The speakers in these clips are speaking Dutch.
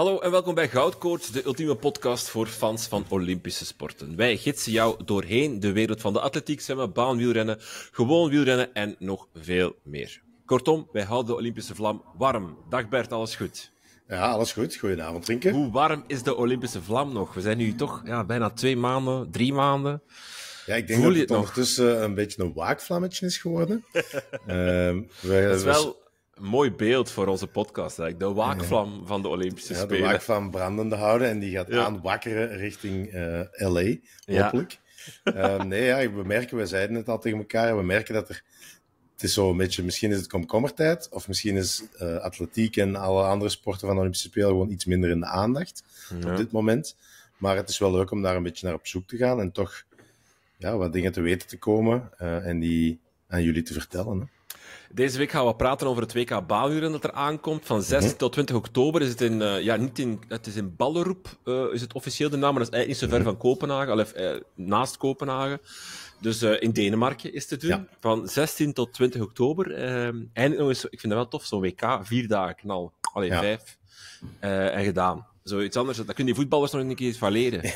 Hallo en welkom bij Goudkoorts, de ultieme podcast voor fans van Olympische sporten. Wij gidsen jou doorheen de wereld van de atletiek, zwemmen, baanwielrennen, gewoon wielrennen en nog veel meer. Kortom, wij houden de Olympische vlam warm. Dag Bert, alles goed? Ja, alles goed. Goedenavond, Drinken? Hoe warm is de Olympische vlam nog? We zijn nu toch ja, bijna twee maanden, drie maanden. Ja, ik denk Voel dat het, ondertussen eh, een beetje een waakvlammetje is geworden. Het ehm, we, dat is wel mooi beeld voor onze podcast. Eigenlijk. De waakvlam van de Olympische ja, Spelen. De waakvlam brandende houden en die gaat aan aanwakkeren richting eh, LA, hopelijk. Eh, nee, ja, we merken, we zeiden het al tegen elkaar, we merken dat er. Het is zo een beetje, misschien is het komkommertijd, of misschien is uh, atletiek en alle andere sporten van de Olympische Spelen gewoon iets minder in de aandacht op dit moment. Maar het is wel leuk om daar een beetje naar op zoek te gaan en toch ja, wat dingen te weten te komen en die aan jullie te vertellen. Hè. Deze week gaan we praten over het WK Baanuren dat er aankomt. Van 6 mhm. tot 20 oktober is het in, uh, ja, niet in, het is in Balleroep, eh, is het officieel de naam, maar dat is eigenlijk niet zo ver mhm. van Kopenhagen, alleen eh, naast Kopenhagen. Dus in Denemarken is te doen. Van 16 tot 20 oktober. Ehm, eindelijk nog eens, ik vind dat wel tof, zo'n WK, vier dagen knal. Alleen vijf. en gedaan. Zoiets anders, dat kunnen die voetballers nog een keer van leren.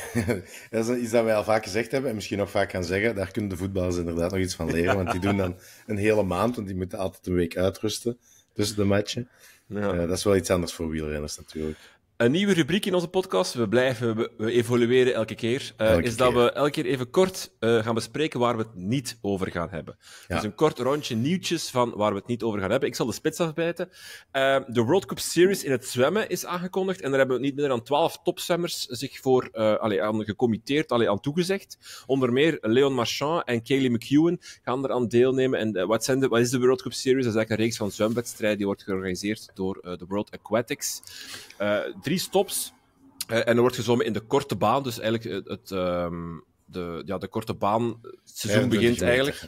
dat is iets dat wij al vaak gezegd hebben en misschien nog vaak gaan zeggen. Daar kunnen de voetballers inderdaad nog iets van leren, want die doen dan een hele maand, want die moeten altijd een week uitrusten tussen de matchen. Ja. Eh, dat is wel iets anders voor wielrenners natuurlijk. Een nieuwe rubriek in onze podcast. We blijven, we, evolueren elke keer. Eh, is dat we elke keer even kort eh, gaan bespreken waar we het niet over gaan hebben. Dus een kort rondje nieuwtjes van waar we het niet over gaan hebben. Ik zal de spits afbijten. Eh, de World Cup Series in het zwemmen is aangekondigd. En daar hebben we niet minder dan twaalf topzwemmers zich voor allee, aan gecommitteerd, allee, aan toegezegd. Onder meer Leon Marchand en Kaylee McEwen gaan er aan deelnemen. En wat, zijn de, wat is de World Cup Series? Dat is eigenlijk een reeks van zwemwedstrijden die wordt georganiseerd door de World Aquatics drie stops. Eh, en er wordt gezwommen in de korte baan. Dus eigenlijk eh, het, ehm, de, ja, de korte baan het eh, seizoen begint eigenlijk.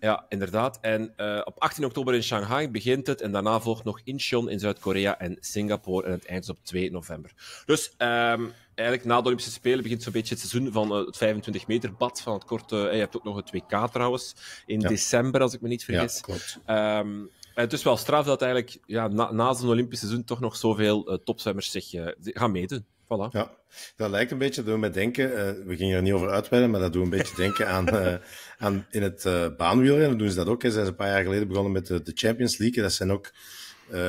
Ja, inderdaad. En op 18 oktober in Shanghai begint het. En daarna volgt nog Incheon in Zuid-Korea en Singapore. En het eind op 2 november. Dus ehm, eigenlijk na de Olympische Spelen begint zo'n beetje het seizoen van het 25 meter bad. Van het korte, je hebt ook nog het k trouwens. In december, als ik me niet vergis. Ehm, eh, het is wel straf dat eigenlijk ja, na, na zo'n Olympisch seizoen toch nog zoveel uh, topzwemmers zich eh, gaan meten, Voilà. Ja, dat lijkt een beetje, dat doet denken, we gingen er niet over uitweiden, maar dat doet een beetje denken aan, aan in het uh, baanwielrennen doen ze dat ook. Hè. Zijn een paar jaar geleden begonnen met de, de Champions League. Dat zijn ook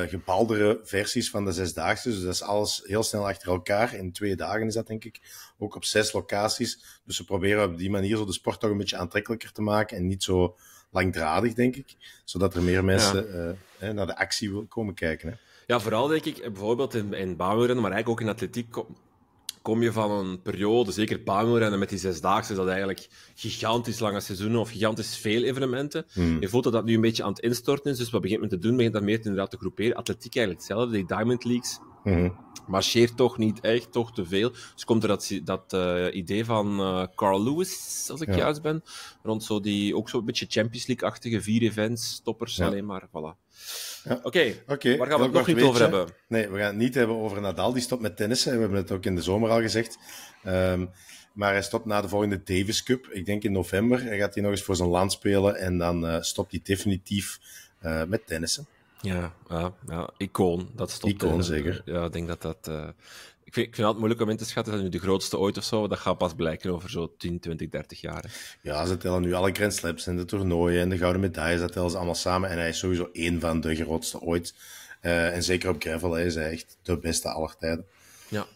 gebaldere versies van de zesdaagse. Dus dat is alles heel snel achter elkaar. In twee dagen is dat, denk ik. Ook op zes locaties. Dus ze proberen op die manier zo de sport toch een beetje aantrekkelijker te maken en niet zo langdradig, denk ik. Zodat er meer mensen eh, naar de actie komen kijken. Hè. Ja, vooral denk ik, bijvoorbeeld in, in maar eigenlijk ook in atletiek, kom, je van een periode, zeker baanwielrennen met die zesdaagse, dat eigenlijk gigantisch lange seizoenen of gigantisch veel evenementen. Hmm. Je voelt dat dat nu een beetje aan het instorten is, dus wat begint men te doen? Begint dat meer te, inderdaad te groeperen. Atletiek eigenlijk hetzelfde, die Diamond Leagues Mm -hmm. Marcheert toch niet echt, toch te veel. Dus komt er dat, dat eh, idee van uh, Carl Lewis, als ik juist ben, rond zo die, ook zo'n beetje Champions League-achtige vier events, toppers alleen maar, voilà. Oké, waar gaan we het nog niet over hebben? Nee, we gaan het niet hebben over Nadal, die stopt met tennissen. We hebben het ook in de zomer al gezegd. Ehm, maar hij stopt na de volgende Davis Cup, ik denk in november. Hij gaat hij nog eens voor zijn land spelen en dan eh, stopt hij definitief met tennissen. Ja, ja, ja icoon, dat stond. Icoon, zeker. Ja, ik denk dat dat... Eh, ik, vind, ik het moeilijk om in te schatten, dat nu de grootste ooit of zo, dat gaat pas blijken over zo 10, 20, 30 jaar. Ja, ze tellen nu alle Grand Slams en de toernooien en de gouden medailles, dat tellen ze allemaal samen. En hij is sowieso één van de grootste ooit. Eh, en zeker op gravel is hij echt de beste aller tijden. Ja,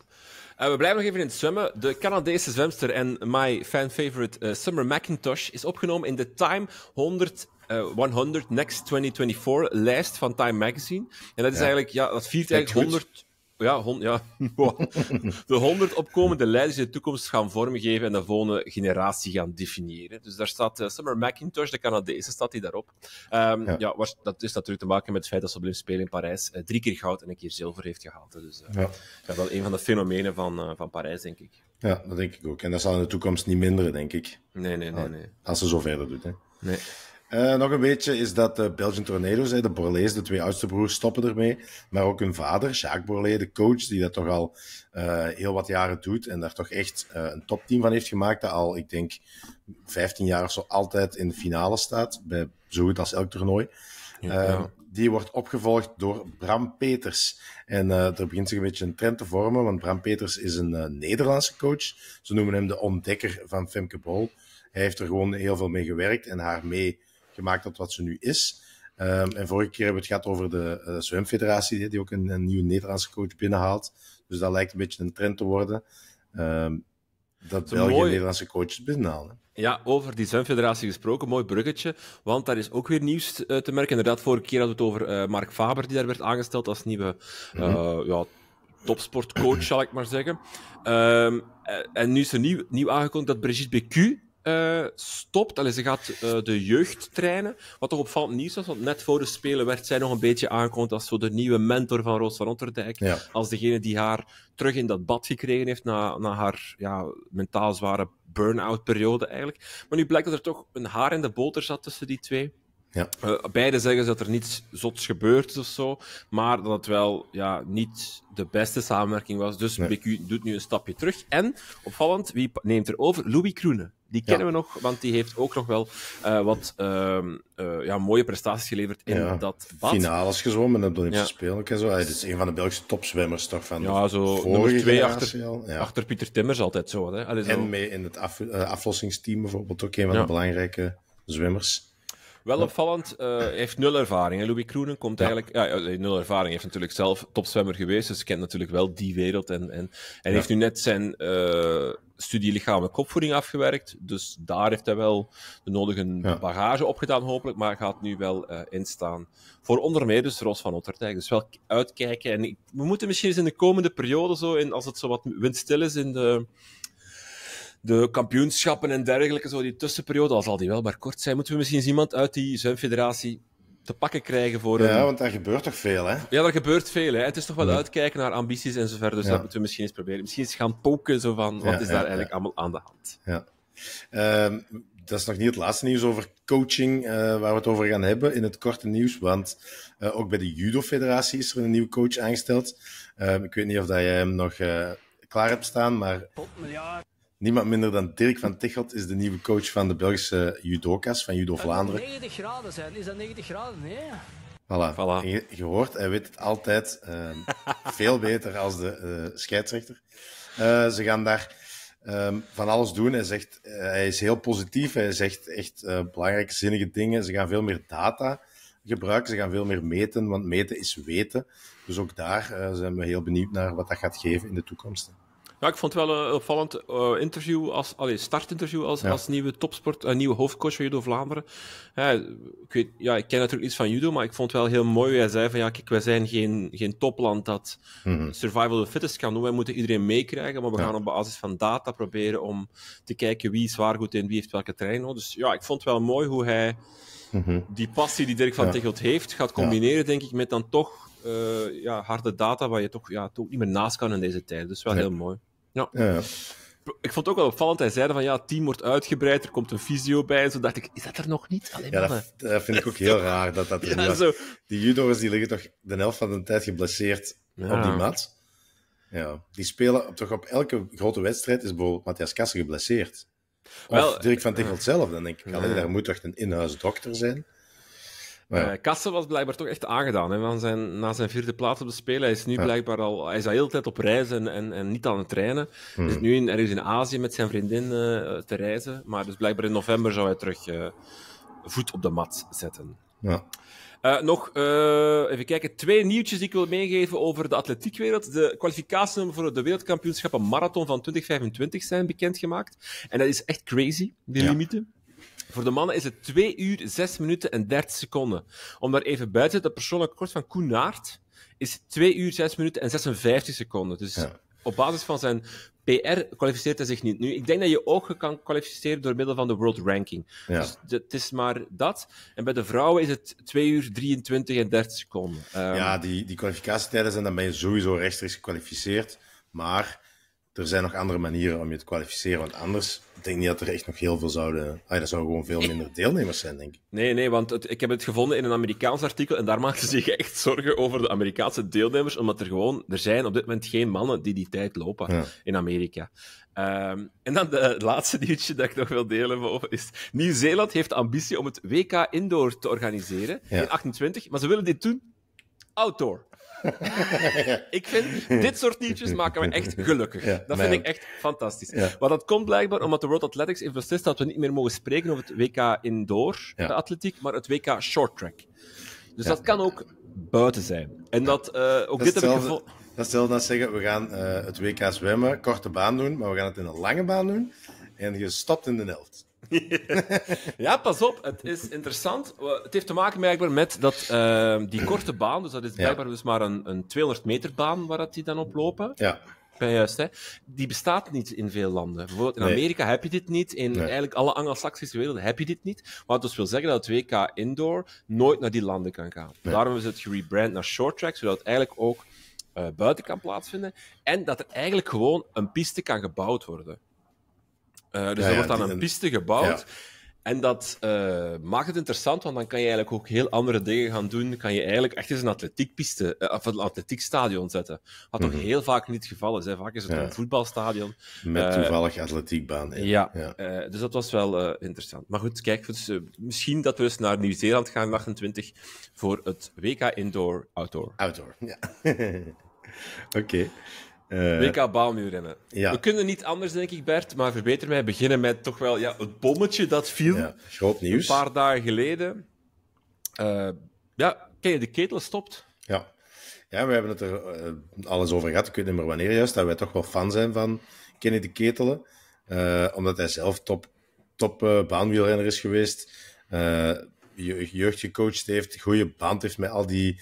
eh, we blijven nog even in het zwemmen. De Canadese zwemster en my fan favorite Summer McIntosh is opgenomen in de Time 100 100 eh, Next 2024 lijst van Time Magazine. En dat is eigenlijk, ja, dat viert eigenlijk 100. Ja, hon, ja. de 100 opkomende leiders die de toekomst gaan vormgeven en de volgende generatie gaan definiëren. Dus daar staat eh, Summer McIntosh, de Canadese, staat hij daarop. Ehm, ja. dat heeft natuurlijk te maken met het feit dat ze op Spelen in Parijs eh, drie keer goud en een keer zilver heeft gehaald. Dus uh, ja. wel een van de fenomenen van, van Parijs, denk ik. Ja, dat denk ik ook. En dat zal in de toekomst niet minderen, denk ik. Nee, nee, nee. Ah, nee. Als ze zo verder doet, hè. Nee. Eh, nog een beetje is dat de eh, Belgian Tornado's, de Borlees, de twee oudste broers, stoppen ermee. Maar ook hun vader, Jacques Borlee, de coach, die dat toch al eh, heel wat jaren doet. En daar toch echt een topteam van heeft gemaakt. Dat al, ik denk, 15 jaar of zo altijd in de finale staat. Bij zo goed als elk toernooi. Die wordt opgevolgd door Bram Peters. En er begint zich een beetje een trend te vormen, want Bram Peters is een Nederlandse coach. Ze noemen hem de ontdekker van Femke Bol. Hij heeft er gewoon heel veel mee gewerkt en haar mee gemaakt tot wat ze nu is. Ehm, en vorige keer hebben we het gehad over de eh, zwemfederatie die ook een, een, nieuwe Nederlandse coach binnenhaalt. Dus dat lijkt een beetje een trend te worden. Um, dat België mooi... Nederlandse coaches binnenhalen. Ja, over die zwemfederatie gesproken, mooi bruggetje. Want daar is ook weer nieuws eh, te merken. Inderdaad, vorige keer hadden we het over eh, Mark Faber, die daar werd aangesteld als nieuwe mhm. ja, topsportcoach, zal ik maar zeggen. Ehm, en nu is er nieuw, nieuw aangekondigd dat Brigitte BQ eh, stopt. Allee, ze gaat eh, de jeugd trainen. Wat toch opvallend nieuws was, want net voor de Spelen werd zij nog een beetje aangekondigd als zo de nieuwe mentor van Roos van Otterdijk. Als degene die haar terug in dat bad gekregen heeft na, na haar ja, mentaal zware burn-out periode eigenlijk. Maar nu blijkt dat er toch een haar in de boter zat tussen die twee. Ja. Eh, beide zeggen dat er niets zots gebeurd is of zo, maar dat het wel ja, niet de beste samenwerking was. Dus BQ doet nu een stapje terug. En opvallend, wie neemt er over? Louis Kroenen. Die kennen we nog, want die heeft ook nog wel eh, wat ehm, eh, ja, mooie prestaties geleverd in dat bad. Finales gezwommen en Olympische Spelen en zo. Hij is een van de Belgische topzwemmers toch van ja, zo vorige twee achter, achter Pieter Timmers altijd zo. Hè? zo. En mee in het aflossingsteam bijvoorbeeld ook een van de belangrijke zwimmers. Wel opvallend, uh, heeft nul ervaring. Hè? Louis Kroenen komt eigenlijk... Ja, nul ervaring. Hij heeft natuurlijk zelf topzwemmer geweest, dus kent natuurlijk wel die wereld. En, en, en heeft nu net zijn eh, studie lichamelijke opvoeding afgewerkt. Dus daar heeft hij wel de nodige bagage opgedaan, hopelijk. Maar gaat nu wel eh, instaan voor onder meer dus Ros van Otterdijk. Dus wel uitkijken. En we moeten misschien eens in de komende periode, zo in, als het zo wat windstil is in de de kampioenschappen en dergelijke, zo die tussenperiode, al zal die wel maar kort zijn, moeten we misschien eens iemand uit die zwemfederatie te pakken krijgen voor... Ja, want daar gebeurt toch veel, hè? Ja, daar gebeurt veel, hè. Het is toch wel uitkijken naar ambities en zo verder, dus ja. dat moeten we misschien eens proberen. Misschien eens gaan poken, zo van, wat is daar eigenlijk allemaal aan de hand? Ja. Ehm, dat is nog niet het laatste nieuws over coaching eh, waar we het over gaan hebben in het korte nieuws, want eh, ook bij de Judo Federatie is er een nieuwe coach aangesteld. Ehm, ik weet niet of dat jij hem nog eh, klaar hebt staan, maar... Tot miljard. Niemand minder dan Dirk van Tichelt is de nieuwe coach van de Belgische judoka's, van Judo Vlaanderen. 90 graden zijn, is dat 90 graden? Nee. Voilà. voilà. Je, hoort, hij weet het altijd ehm, veel beter als de eh, scheidsrechter. Eh, ze gaan daar ehm, van alles doen. Hij, zegt, eh, hij is heel positief. Hij zegt echt belangrijke, zinnige dingen. Ze gaan veel meer data gebruiken. Ze gaan veel meer meten, want meten is weten. Dus ook daar zijn we heel benieuwd naar wat dat gaat geven in de toekomst. Ja, ik vond het wel een opvallend eh, interview, als, allez, startinterview als, als nieuwe topsport, een eh, nieuwe hoofdcoach van Judo Vlaanderen. Ja, ik, weet, ja, ik ken natuurlijk iets van judo, maar ik vond het wel heel mooi hij zei van ja, kijk, wij zijn geen, geen topland dat mhm. survival of fitness kan doen. Wij moeten iedereen meekrijgen, maar we gaan op basis van data proberen om te kijken wie is waar goed in, wie heeft welke trein Dus ja, ik vond het wel mooi hoe hij mhm. die passie die Dirk van Tegelt heeft gaat combineren, denk ik, met dan toch eh, ja, harde data waar je toch, ja, toch niet meer naast kan in deze tijd. Dus wel heel mooi. Ja. ja. Ik vond het ook wel opvallend. Hij zei van ja, het team wordt uitgebreid, er komt een visio bij. En zo dacht ik, is dat er nog niet? Alleen ja, dat, vind ik ook heel raar. Dat dat ja, zo. Die judo's die liggen toch de helft van de tijd geblesseerd op die mat. Ja. Die spelen toch op elke grote wedstrijd is bijvoorbeeld Matthias Kassen geblesseerd. Of Wel, Dirk van Tichel eh, zelf, dan denk ik, daar moet toch een in dokter zijn ja. Eh, was blijkbaar toch echt aangedaan hè, van zijn, na zijn vierde plaats op de Spelen. Hij is nu blijkbaar al, hij is al heel tijd op reis en, en, niet aan het trainen. Hij is mhm. nu in, ergens in Azië met zijn vriendin eh, te reizen. Maar dus blijkbaar in november zou hij terug eh, voet op de mat zetten. Ja. nog even kijken. Twee nieuwtjes die ik wil meegeven over de atletiekwereld. De kwalificatienummer voor de wereldkampioenschappen marathon van 2025 zijn bekendgemaakt. En dat is echt crazy, die ja. limieten. Voor de mannen is het 2 uur 6 minuten en 30 seconden. Om daar even buiten te persoonlijk kort van Koen Naert is 2 uur 6 minuten en 56 seconden. Dus op basis van zijn PR kwalificeert hij zich niet. Nu, ik denk dat je ook kan kwalificeren door middel van de World Ranking. Dus het is maar dat. En bij de vrouwen is het 2 uur 23 en 30 seconden. Um... ja, ehm, die, die kwalificatietijden zijn dan ben je sowieso rechtstreeks gekwalificeerd. Maar er zijn nog andere manieren om je te kwalificeren. Want anders, ik denk niet dat er echt nog heel veel zouden... Ah, er zouden gewoon veel minder deelnemers zijn, denk ik. Nee, nee, want ik heb het gevonden in een Amerikaans artikel en daar maken ze zich echt zorgen over de Amerikaanse deelnemers, omdat er gewoon... Er zijn op dit moment geen mannen die die tijd lopen in Amerika. Ehm, en dan het laatste nieuwtje dat ik nog wil delen is... Nieuw-Zeeland heeft de ambitie om het WK Indoor te organiseren in 28, maar ze willen dit doen outdoor. ik vind, dit soort nieuwtjes maken me echt gelukkig. dat vind ik echt fantastisch. Ja. Maar dat komt blijkbaar omdat de World Athletics heeft dat we niet meer mogen spreken over het WK indoor door de atletiek, maar het WK short track. Dus dat kan ook buiten zijn. En dat, uh, ook dit heb ik Dat stel dan zeggen, we gaan eh, het WK zwemmen, korte baan doen, maar we gaan het in een lange baan doen. En je stopt in de helft. ja, pas op. Het is interessant. Het heeft te maken blijkbaar met dat, ehm, die korte baan. Dus dat is blijkbaar dus maar een, een 200 meter baan waar dat die dan oplopen. Ja. Ben juist, hè? Die bestaat niet in veel landen. Bijvoorbeeld in Amerika heb je dit niet. In eigenlijk alle Anglo-Saxische werelden heb je dit niet. Wat dus wil zeggen dat het WK indoor nooit naar die landen kan gaan. Daarom is het gerebrand naar short track, zodat het eigenlijk ook eh, buiten kan plaatsvinden. En dat er eigenlijk gewoon een piste kan gebouwd worden. Eh, dus er wordt dan een piste gebouwd. En dat eh, maakt het interessant, want dan kan je eigenlijk ook heel andere dingen gaan doen. Kan je eigenlijk echt eens een atletiekpiste, uh, of een atletiekstadion zetten. Wat mm toch mhm. heel vaak niet het geval is. Hè? Vaak is het een voetbalstadion. Met toevallig atletiekbaan. Ja, dus dat was wel interessant. Maar goed, kijk, dus, misschien dat we eens naar Nieuw-Zeeland gaan in 28 voor het WK Indoor Outdoor. Outdoor, ja. Oké. Eh, WK baanwielrennen. We kunnen niet anders, denk ik, Bert, maar verbeter mij. Beginnen met toch wel ja, het bommetje dat viel. Ja, groot nieuws. Een paar dagen geleden. Uh, ja, de ketel stopt. Ja. ja, we hebben het er eh, alles over gehad. Ik weet niet meer wanneer juist, dat wij toch wel fan zijn van Kenny de Ketelen. omdat hij zelf top, top baanwielrenner is geweest. Je, jeugd gecoacht heeft, goede band heeft met al die,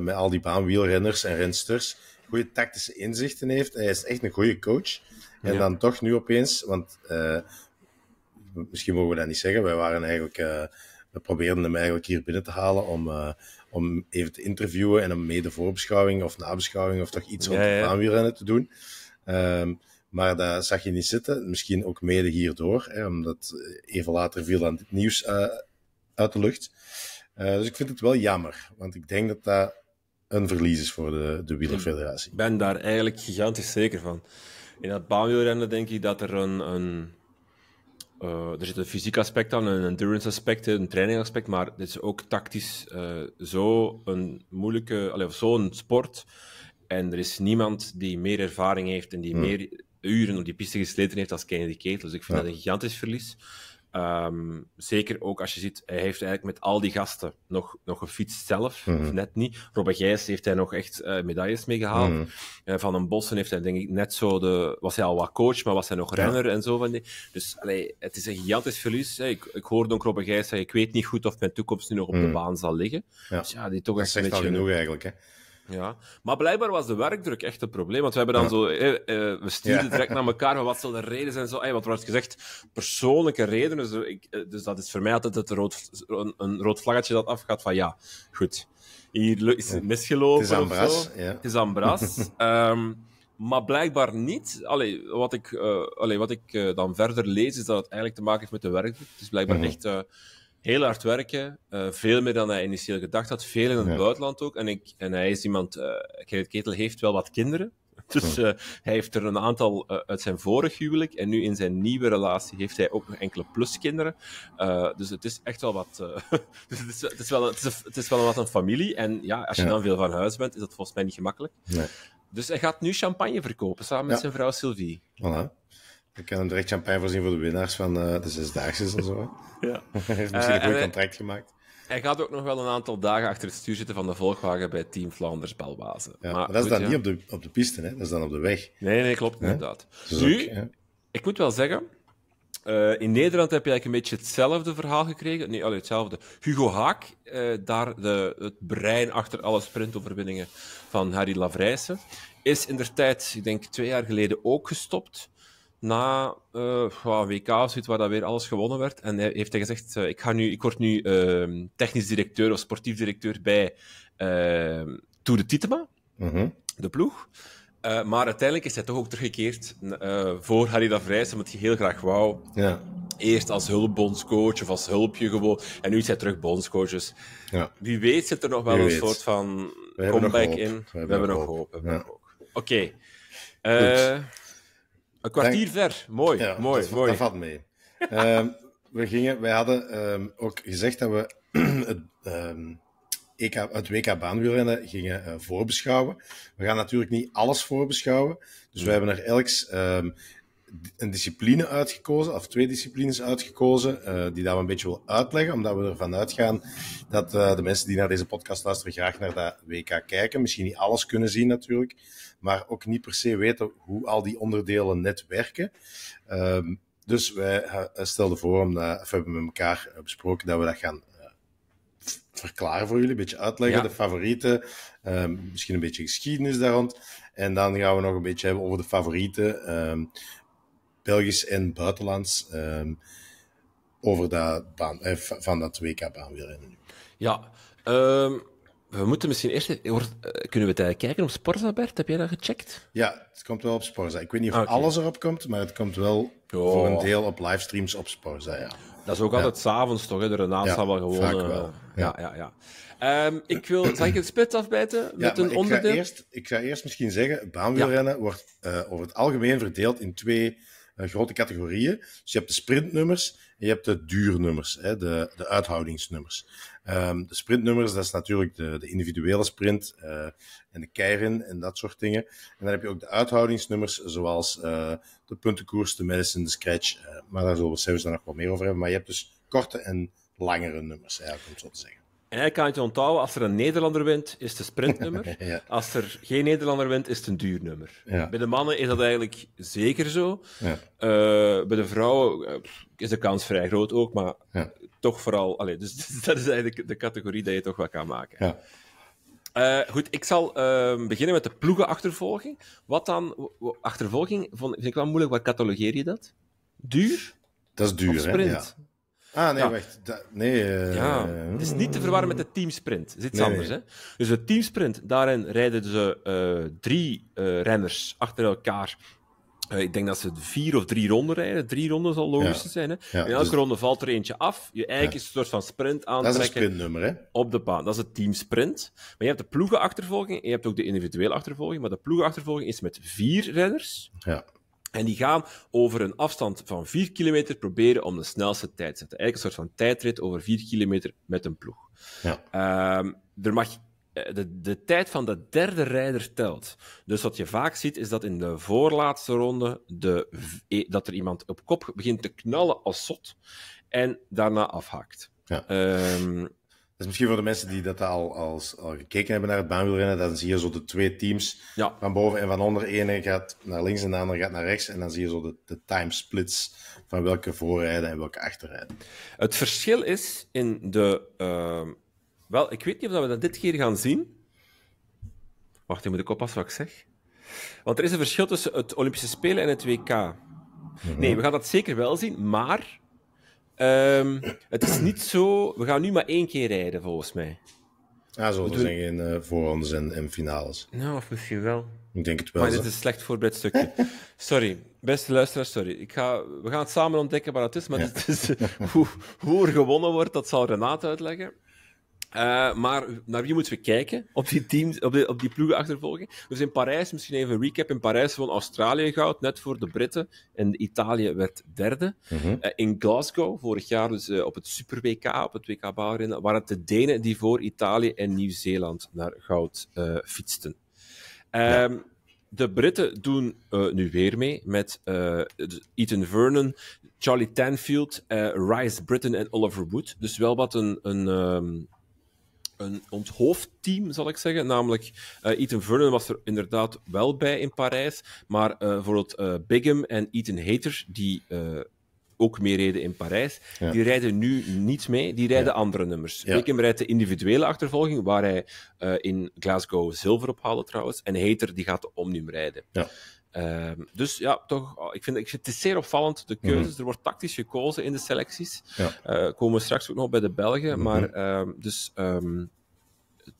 met al die baanwielrenners en rensters goede tactische inzichten heeft. Hij is echt een goede coach. En dan toch nu opeens, want eh, misschien mogen we dat niet zeggen, wij waren eigenlijk, eh, we probeerden hem eigenlijk hier binnen te halen om, eh, om even te interviewen en om mede voorbeschouwing of nabeschouwing of toch iets ja, rond de baanwielrennen te doen. Ehm, maar dat zag je niet zitten, misschien ook mede hierdoor, hè, omdat even later viel dan dit nieuws uit de lucht. dus ik vind het wel jammer, want ik denk dat dat een verlies is voor de, de wielerfederatie. Ik ben daar eigenlijk gigantisch zeker van. In dat baanwielrennen denk ik dat er een... een eh, er zit een fysiek aspect aan, een endurance aspect, een training aspect, maar dit is ook tactisch uh, eh, zo'n moeilijke... Allee, zo'n sport. En er is niemand die meer ervaring heeft en die hmm. meer uren op die piste gesleten heeft als Kennedy Ketel. Dus ik vind dat een gigantisch verlies. Ehm, zeker ook als je ziet, hij heeft eigenlijk met al die gasten nog, nog gefietst zelf, mhm. of net niet. Robert Gijs heeft hij nog echt eh, medailles mee gehaald. Mhm. Eh, van den Bossen heeft hij denk ik net zo de... Was hij al wat coach, maar was hij nog ja. renner en zo. Van die. Dus het is een gigantisch verlies. Hè. Ik, ik hoorde ook Robert Gijs zeggen, ik weet niet goed of mijn toekomst nu nog op de mhm. baan zal liggen. Dus ja. die toch dat echt een beetje... genoeg eigenlijk, hè? Ja, maar blijkbaar was de werkdruk echt het probleem. Want we hebben dan zo, eh, eh, we stuurden direct naar elkaar, wat zal de reden zijn? Zo, wat want er wordt gezegd persoonlijke redenen. Dus, ik, eh, dus dat is voor mij altijd het rood, een, rood vlaggetje dat afgaat van ja, goed, hier is het misgelopen. Het is aan Zo. Ja. Het is Ambras. um, ehm, maar blijkbaar niet. Allee, wat ik, uh, wat ik dan verder lees, is dat het eigenlijk te maken heeft met de werkdruk. Het is blijkbaar mhm. echt heel hard werken, eh, veel meer dan hij initieel gedacht had, veel in het buitenland ook. En, ik, en hij is iemand, uh, Gerrit Ketel heeft wel wat kinderen, dus eh, hij heeft er een aantal uit zijn vorig huwelijk en nu in zijn nieuwe relatie heeft hij ook nog enkele pluskinderen. Uh, dus het is echt wel wat. Dus het, is, het, is, wel, het, is, wel wat een familie. En ja, als je dan veel van huis bent, is dat volgens mij niet gemakkelijk. Dus hij gaat nu champagne verkopen samen met zijn vrouw Sylvie. Voilà. Ik kan hem direct champagne voorzien voor de winnaars van eh, de zesdaagse en zo. ja. heeft eh, misschien een goed contract gemaakt. Hij gaat ook nog wel een aantal dagen achter het stuur zitten van de Volkswagen bij Team Vlaanders Balwaze. maar, dat is dan niet op de, op de piste, hè? dat is dan op de weg. Nee, nee, klopt inderdaad. ik moet wel zeggen, eh, in Nederland heb je eigenlijk een beetje hetzelfde verhaal gekregen. Nee, allee, hetzelfde. Hugo Haak, daar de, het brein achter alle sprintoverwinningen van Harry Lavrijsen, is in der tijd, ik denk twee jaar geleden, ook gestopt na uh, WK zit waar dat weer alles gewonnen werd. En hij heeft hij gezegd, eh, ik, ga nu, ik word nu ehm, technisch directeur of sportief directeur bij ehm, Tour de Titema, mhm. de ploeg. Eh, maar uiteindelijk is hij toch ook teruggekeerd eh, voor Harry Davrijs, omdat hij heel graag wou. Ja. Eerst als hulpbondscoach of als hulpje gewoon. En nu is hij terug bondscoaches. Ja. Wie weet zit er nog wel een soort van comeback in. We hebben nog hoop. hoop. Ja. Oké. Een kwartier ver. Mooi, ja, mooi, dat, mooi. Dat valt mee. Ehm, we gingen, wij hadden ehm, ook gezegd dat we het, um, EK, het WK baanwielrennen gingen eh, voorbeschouwen. We gaan natuurlijk niet alles voorbeschouwen. Dus hmm. we hebben er elks een discipline uitgekozen, of twee disciplines uitgekozen, eh, die daar een beetje wil uitleggen, omdat we ervan uitgaan dat eh, de mensen die naar deze podcast luisteren graag naar dat WK kijken. Misschien niet alles kunnen zien natuurlijk, maar ook niet per se weten hoe al die onderdelen net werken. Ehm, dus wij eh, stelden voor, om, dat, of hebben met elkaar besproken, dat we dat gaan verklaren voor jullie, een beetje uitleggen, de favorieten, ehm, misschien een beetje geschiedenis daar rond. En dan gaan we nog een beetje hebben over de favorieten. Ehm, Belgisch en buitenlands, ehm, over dat eh, van dat WK-baanwielrennen. Ja, ehm, we moeten misschien eerst... E-, eh, kunnen we het kijken op Sporza, Bert? Heb jij dat gecheckt? Ja, het komt wel op Sporza. Ik weet niet of alles erop komt, maar het komt wel voor een oh. deel op livestreams op Sporza, ja. Dat is ook ja. altijd s'avonds, toch? Hè? De Renaat ja, wel gewoon... Eh, ja, ja. ja. Ehm, ik wil, zal ik het spit afbijten met ja, een ik onderdeel? Ga eerst, ik ga eerst misschien zeggen, baanwielrennen wordt over het algemeen verdeeld in twee eh, grote categorieën. Dus je hebt de sprintnummers en je hebt de duurnummers, hè, de, de uithoudingsnummers. Ehm, de sprintnummers, dat is natuurlijk de, de individuele sprint eh, en de keirin en dat soort dingen. En dan heb je ook de uithoudingsnummers, zoals eh, de puntenkoers, de medicine, de scratch. maar daar zullen we zelfs dan nog wel meer over hebben. Maar je hebt dus korte en langere nummers, eigenlijk, om het zo te zeggen hij kan het onthouden, als er een Nederlander wint, is het een sprintnummer. Als er geen Nederlander wint, is het een duur nummer. Bij de mannen is dat eigenlijk zeker zo. Eh, bij de vrouwen eh, is de kans vrij groot ook, maar toch vooral... dus dat is eigenlijk de categorie die je toch wel kan maken. Eh, goed, ik zal ehm, beginnen met de ploegenachtervolging. Wat dan... Achtervolging vind ik wel moeilijk. Wat catalogeer je dat? Duur? Dat is duur, hè? Ja. Ah, nee, wacht. nee. Eh, ja, het is niet te verwarren met de teamsprint. Het is iets anders, hè. Dus de teamsprint, daarin rijden ze eh, drie eh, renners achter elkaar ik denk dat ze vier of drie ronden rijden. Drie ronden zal logisch zijn. Hè? in elke dus- ronde valt er eentje af. Je eigen ja. een soort van sprint aantrekken. Dat is een sprintnummer, hè? Op de baan. Dat is het teamsprint. Maar je hebt de ploegenachtervolging. Je hebt ook de individuele achtervolging. Maar de ploegenachtervolging is met vier renners. Ja. En die gaan over een afstand van 4 kilometer proberen om de snelste tijd te zetten. Eigenlijk een soort van tijdrit over 4 kilometer met een ploeg. Ja. Ehm, er mag, eh, de, de tijd van de derde rijder telt. Dus wat je vaak ziet, is dat in de voorlaatste ronde de, e, dat er iemand op kop begint te knallen als zot en daarna afhaakt. Ja. Ehm, is misschien voor de mensen die dat al, als, al gekeken hebben naar het baanwielrennen, dan zie je zo de twee teams ja. van boven en van onder. Ene gaat naar links en de andere gaat naar rechts. En dan zie je zo de, de time splits van welke voorrijden en welke achterrijden. Het verschil is in de... Ehm, wel, ik weet niet of we dat dit keer gaan zien. Wacht, je moet ik oppassen wat ik zeg. Want er is een verschil tussen het Olympische Spelen en het WK. Mhm. Nee, we gaan dat zeker wel zien, maar Ehm, het is niet zo. We gaan nu maar één keer rijden, volgens mij. Ja, zo, er zijn geen uh, voorrondes en, en finales. Nou, of misschien wel. Ik denk het wel. Maar dit is een slecht voorbereid stukje. Sorry, beste luisteraars, sorry. Ik ga, we gaan het samen ontdekken waar het is, maar eh, hoe, er gewonnen wordt, dat zal Renate uitleggen. Eh, maar naar wie moeten we kijken op die, teams, op die, op die ploegenachtervolging? Dus in Parijs, misschien even een recap. In Parijs won Australië goud, net voor de Britten. En Italië werd derde. Mhm. Eh, in Glasgow, vorig jaar dus eh, op het Super WK, op het WK Bahrein, waren het de Denen die voor Italië en Nieuw-Zeeland naar goud fietsten. Ehm, de Britten doen nu weer mee met Ethan Vernon, Charlie Tanfield, Rice Britton en Oliver Wood. Dus wel wat een, een ehm, een onthoofdteam, zal ik zeggen. Namelijk, uh, Ethan Vernon was er inderdaad wel bij in Parijs. Maar uh, bijvoorbeeld uh, en Ethan Hater, die ook meer reden in Parijs, die rijden nu niet mee. Die rijden andere nummers. Ja. rijdt de individuele achtervolging, waar hij in Glasgow zilver op haalde trouwens. En Hater, die gaat de omnium rijden. Ja. Ehm, dus ja, toch, oh, ik vind, ik vind het is zeer opvallend, de mhm. keuzes. Er wordt tactisch gekozen in de selecties. Eh, komen we straks ook nog bij de Belgen. Mhm. Maar ehm, dus, ehm,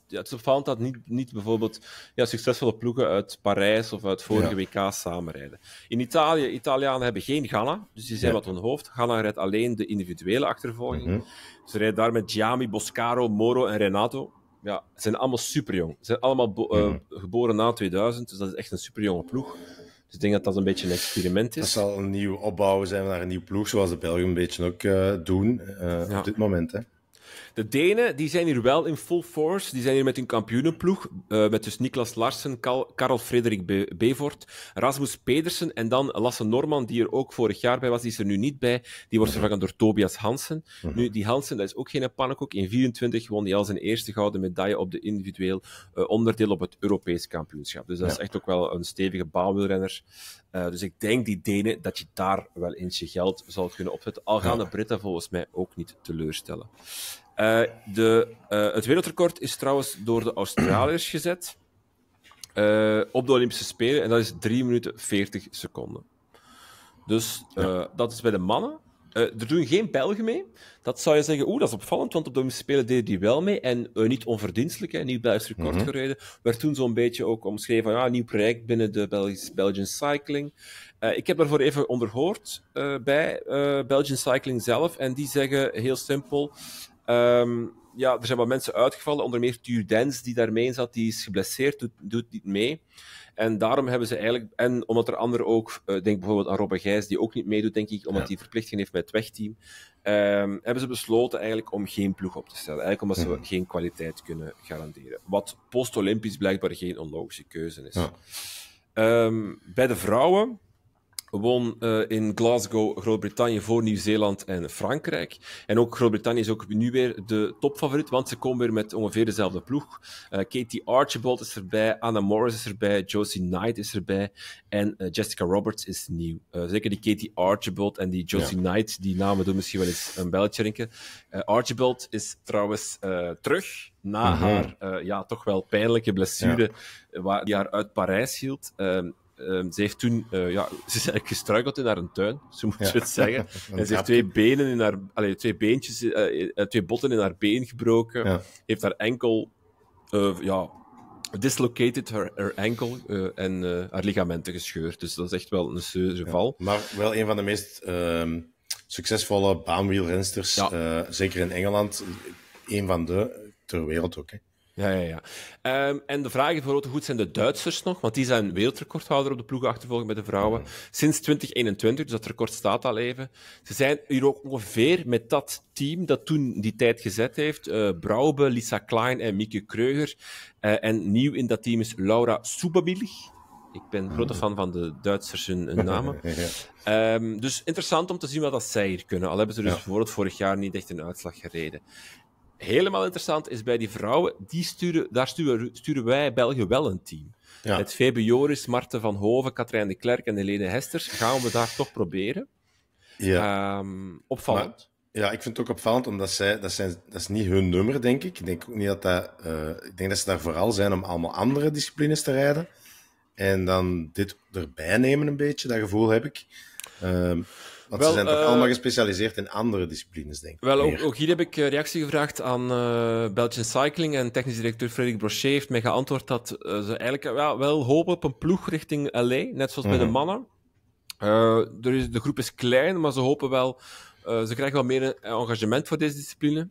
ja, het is opvallend dat niet, niet bijvoorbeeld ja, succesvolle ploegen uit Parijs of uit vorige WK samenrijden. In Italië, Italianen hebben geen Ghana, dus die zijn ja. wat hoofd. Ghana rijdt alleen de individuele achtervolging. Mhm. Ze rijden daar met Giami, Boscaro, Moro en Renato. Ja, ze zijn allemaal superjong. Ze zijn allemaal eh, geboren na 2000, dus dat is echt een superjonge ploeg. Dus ik denk dat dat een beetje een experiment is. Dat zal een nieuw opbouwen zijn naar een nieuw ploeg, zoals de Belgen een beetje ook eh, doen eh, op dit moment. Hè. De Denen die zijn hier wel in full force. Die zijn hier met hun kampioenenploeg. Uh, met dus Niklas Larsen, Karl, Frederik Be Rasmus Pedersen en dan Lasse Norman, die er ook vorig jaar bij was. Die is er nu niet bij. Die wordt vervangen door Tobias Hansen. Mhm. Nu, die Hansen, dat is ook geen pannenkoek. In 24 won hij al zijn eerste gouden medaille op de individueel eh, onderdeel op het Europees kampioenschap. Dus dat is echt ook wel een stevige baanwielrenner. Eh, dus ik denk die Denen dat je daar wel eens je geld zal kunnen opzetten. Al gaan de Britten volgens mij ook niet teleurstellen. Eh, de, eh, het wereldrecord is trouwens door de Australiërs gezet eh, op de Olympische Spelen. En dat is 3 minuten 40 seconden. Dus dat is bij de mannen. er doen geen Belgen mee. Dat zou je zeggen, oeh, dat is opvallend, want op de Olympische Spelen deden die wel mee. En niet onverdienstelijk, hè, nieuw Belgisch record mhm. gereden. Werd toen zo'n beetje ook omschreven van, ja, nieuw project binnen de Belgisch, Belgian Cycling. ik heb daarvoor even onderhoord bij Belgian Cycling zelf. En die zeggen heel simpel, Ehm, ja, er zijn wat mensen uitgevallen, onder meer Dens, die daarmee zat, die is geblesseerd, doet, niet mee. En daarom hebben ze eigenlijk, en omdat er anderen ook, eh, denk bijvoorbeeld aan Robbe Gijs, die ook niet meedoet, denk ik, omdat hij verplichting heeft met het wegteam, ehm, hebben ze besloten eigenlijk om geen ploeg op te stellen. Eigenlijk omdat ze mhm. geen kwaliteit kunnen garanderen. Wat post-Olympisch blijkbaar geen onlogische keuze is. Ehm, bij de vrouwen won eh, in Glasgow Groot-Brittannië voor Nieuw-Zeeland en Frankrijk. En ook Groot-Brittannië is ook nu weer de topfavoriet, want ze komen weer met ongeveer dezelfde ploeg. Eh, Katie Archibald is erbij, Anna Morris is erbij, Josie Knight is erbij en eh, Jessica Roberts is nieuw. zeker die Katie Archibald en die Josie Knight, die namen doen misschien wel eens een belletje rinken. Archibald is trouwens terug na haar ja, toch wel pijnlijke blessure waar, die haar uit Parijs hield. Ehm, Ehm, ze heeft toen, uh, ja, ze is eigenlijk gestruikeld in haar tuin, zo moet je het zeggen. en ze heeft twee, benen in haar, allee, twee, beentjes, eh, eh, twee botten in haar been gebroken. Heeft haar enkel, ja, dislocated her, her enkel en haar ligamenten gescheurd. Dus dat is echt wel een serieuze ja. val. Maar wel een van de meest ehm, succesvolle baanwielrensters, zeker in Engeland. Een van de ter wereld ook. Ja, ja, ja. Ehm, en de vraag is bijvoorbeeld, hoe goed zijn de Duitsers nog? Want die zijn wereldrecordhouder op de achtervolgen met de vrouwen. Mhm. Sinds 2021, dus dat record staat al even. Ze zijn hier ook ongeveer met dat team dat toen die tijd gezet heeft. Uh, Braube, Lisa Klein en Mieke Kreuger. Eh, en nieuw in dat team is Laura Soebabilig. Ik ben grote mhm. fan van de Duitsers hun, namen. Ehm, dus interessant om te zien wat dat zij hier kunnen. Al hebben ze dus vorig jaar niet echt een uitslag gereden helemaal interessant is bij die vrouwen, die sturen, daar sturen, wij België wel een team. Ja. Met Febe Joris, Marten van Hoven, Katrijn de Klerk en Helene Hesters gaan we daar toch proberen. Ja. Ehm, opvallend. ja, ik vind het ook opvallend, omdat zij, dat, zijn, dat is niet hun nummer, denk ik. Ik denk ook niet dat dat... Eh, ik denk dat ze daar vooral zijn om allemaal andere disciplines te rijden. En dan dit erbij nemen een beetje, dat gevoel heb ik. Ehm, want wel, ze zijn toch eh, allemaal gespecialiseerd in andere disciplines, denk ik. Wel, ook, ook, hier heb ik eh, reactie gevraagd aan uh, eh, Belgian Cycling en technisch directeur Frederik Brochet heeft mij geantwoord dat ze eigenlijk wel hopen op een ploeg richting LA, net zoals bij de mhm. mannen. er is, de groep is klein, maar ze hopen wel, ze krijgen wel meer engagement voor deze discipline.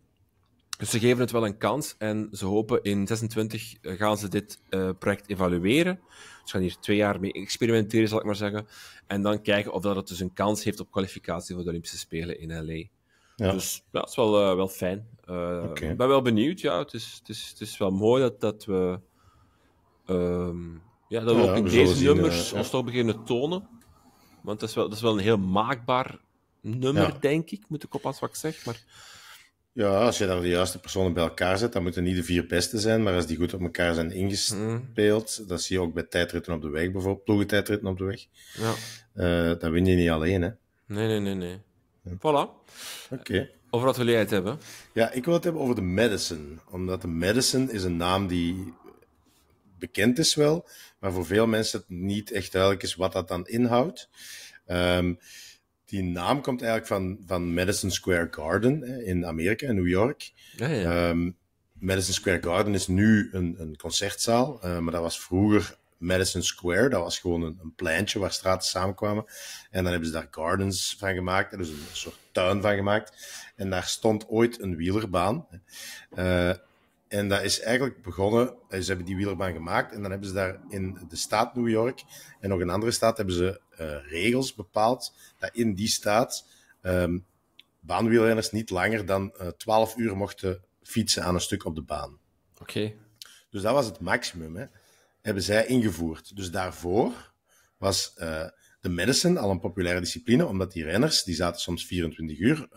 Dus ze geven het wel een kans en ze hopen in 26 eh, gaan ze dit eh, project evalueren. Ze gaan hier twee jaar mee experimenteren, zal ik maar zeggen. En dan kijken of dat het dus een kans heeft op kwalificatie voor de Olympische Spelen in LA. Dus ja, dat is wel, eh, wel fijn. Ik ben wel benieuwd. Ja. Het, is, het, is, het is wel mooi dat, dat we, um, ja, dat we ook in deze nummers ons toch beginnen tonen. Want dat is, wel, dat is wel een heel maakbaar nummer, denk ik. Moet ik oppassen wat ik zeg. Maar ja, als je daar de juiste personen bij elkaar zet, dan moeten niet de vier beste zijn, maar als die goed op elkaar zijn ingespeeld, mm. dat zie je ook bij tijdritten op de weg, bijvoorbeeld ploegentijdritten op de weg, ja. Eh, dan win je niet alleen. Hè? Nee, nee, nee, nee. Voilà. Oké. Over wat wil jij het hebben? Ja, ik wil het hebben over de Madison, omdat de medicine is een naam die bekend is wel, maar voor veel mensen het niet echt duidelijk is wat dat dan inhoudt. Um, die naam komt eigenlijk van, van Madison Square Garden in Amerika, in New York. Ehm, Madison Square Garden is nu een, een concertzaal, eh, maar dat was vroeger Madison Square. Dat was gewoon een, een, pleintje waar straten samenkwamen. En dan hebben ze daar gardens van gemaakt, dus een soort tuin van gemaakt. En daar stond ooit een wielerbaan. Eh, en dat is eigenlijk begonnen, eh, ze hebben die wielerbaan gemaakt en dan hebben ze daar in de staat New York en nog een andere staat hebben ze eh, regels bepaald dat in die staat ehm, baanwielrenners niet langer dan 12 eh, uur mochten fietsen aan een stuk op de baan. Oké. Dus dat was het maximum, hè. hebben zij ingevoerd. Dus daarvoor was eh, de medicine al een populaire discipline, omdat die renners, die zaten soms 24 uur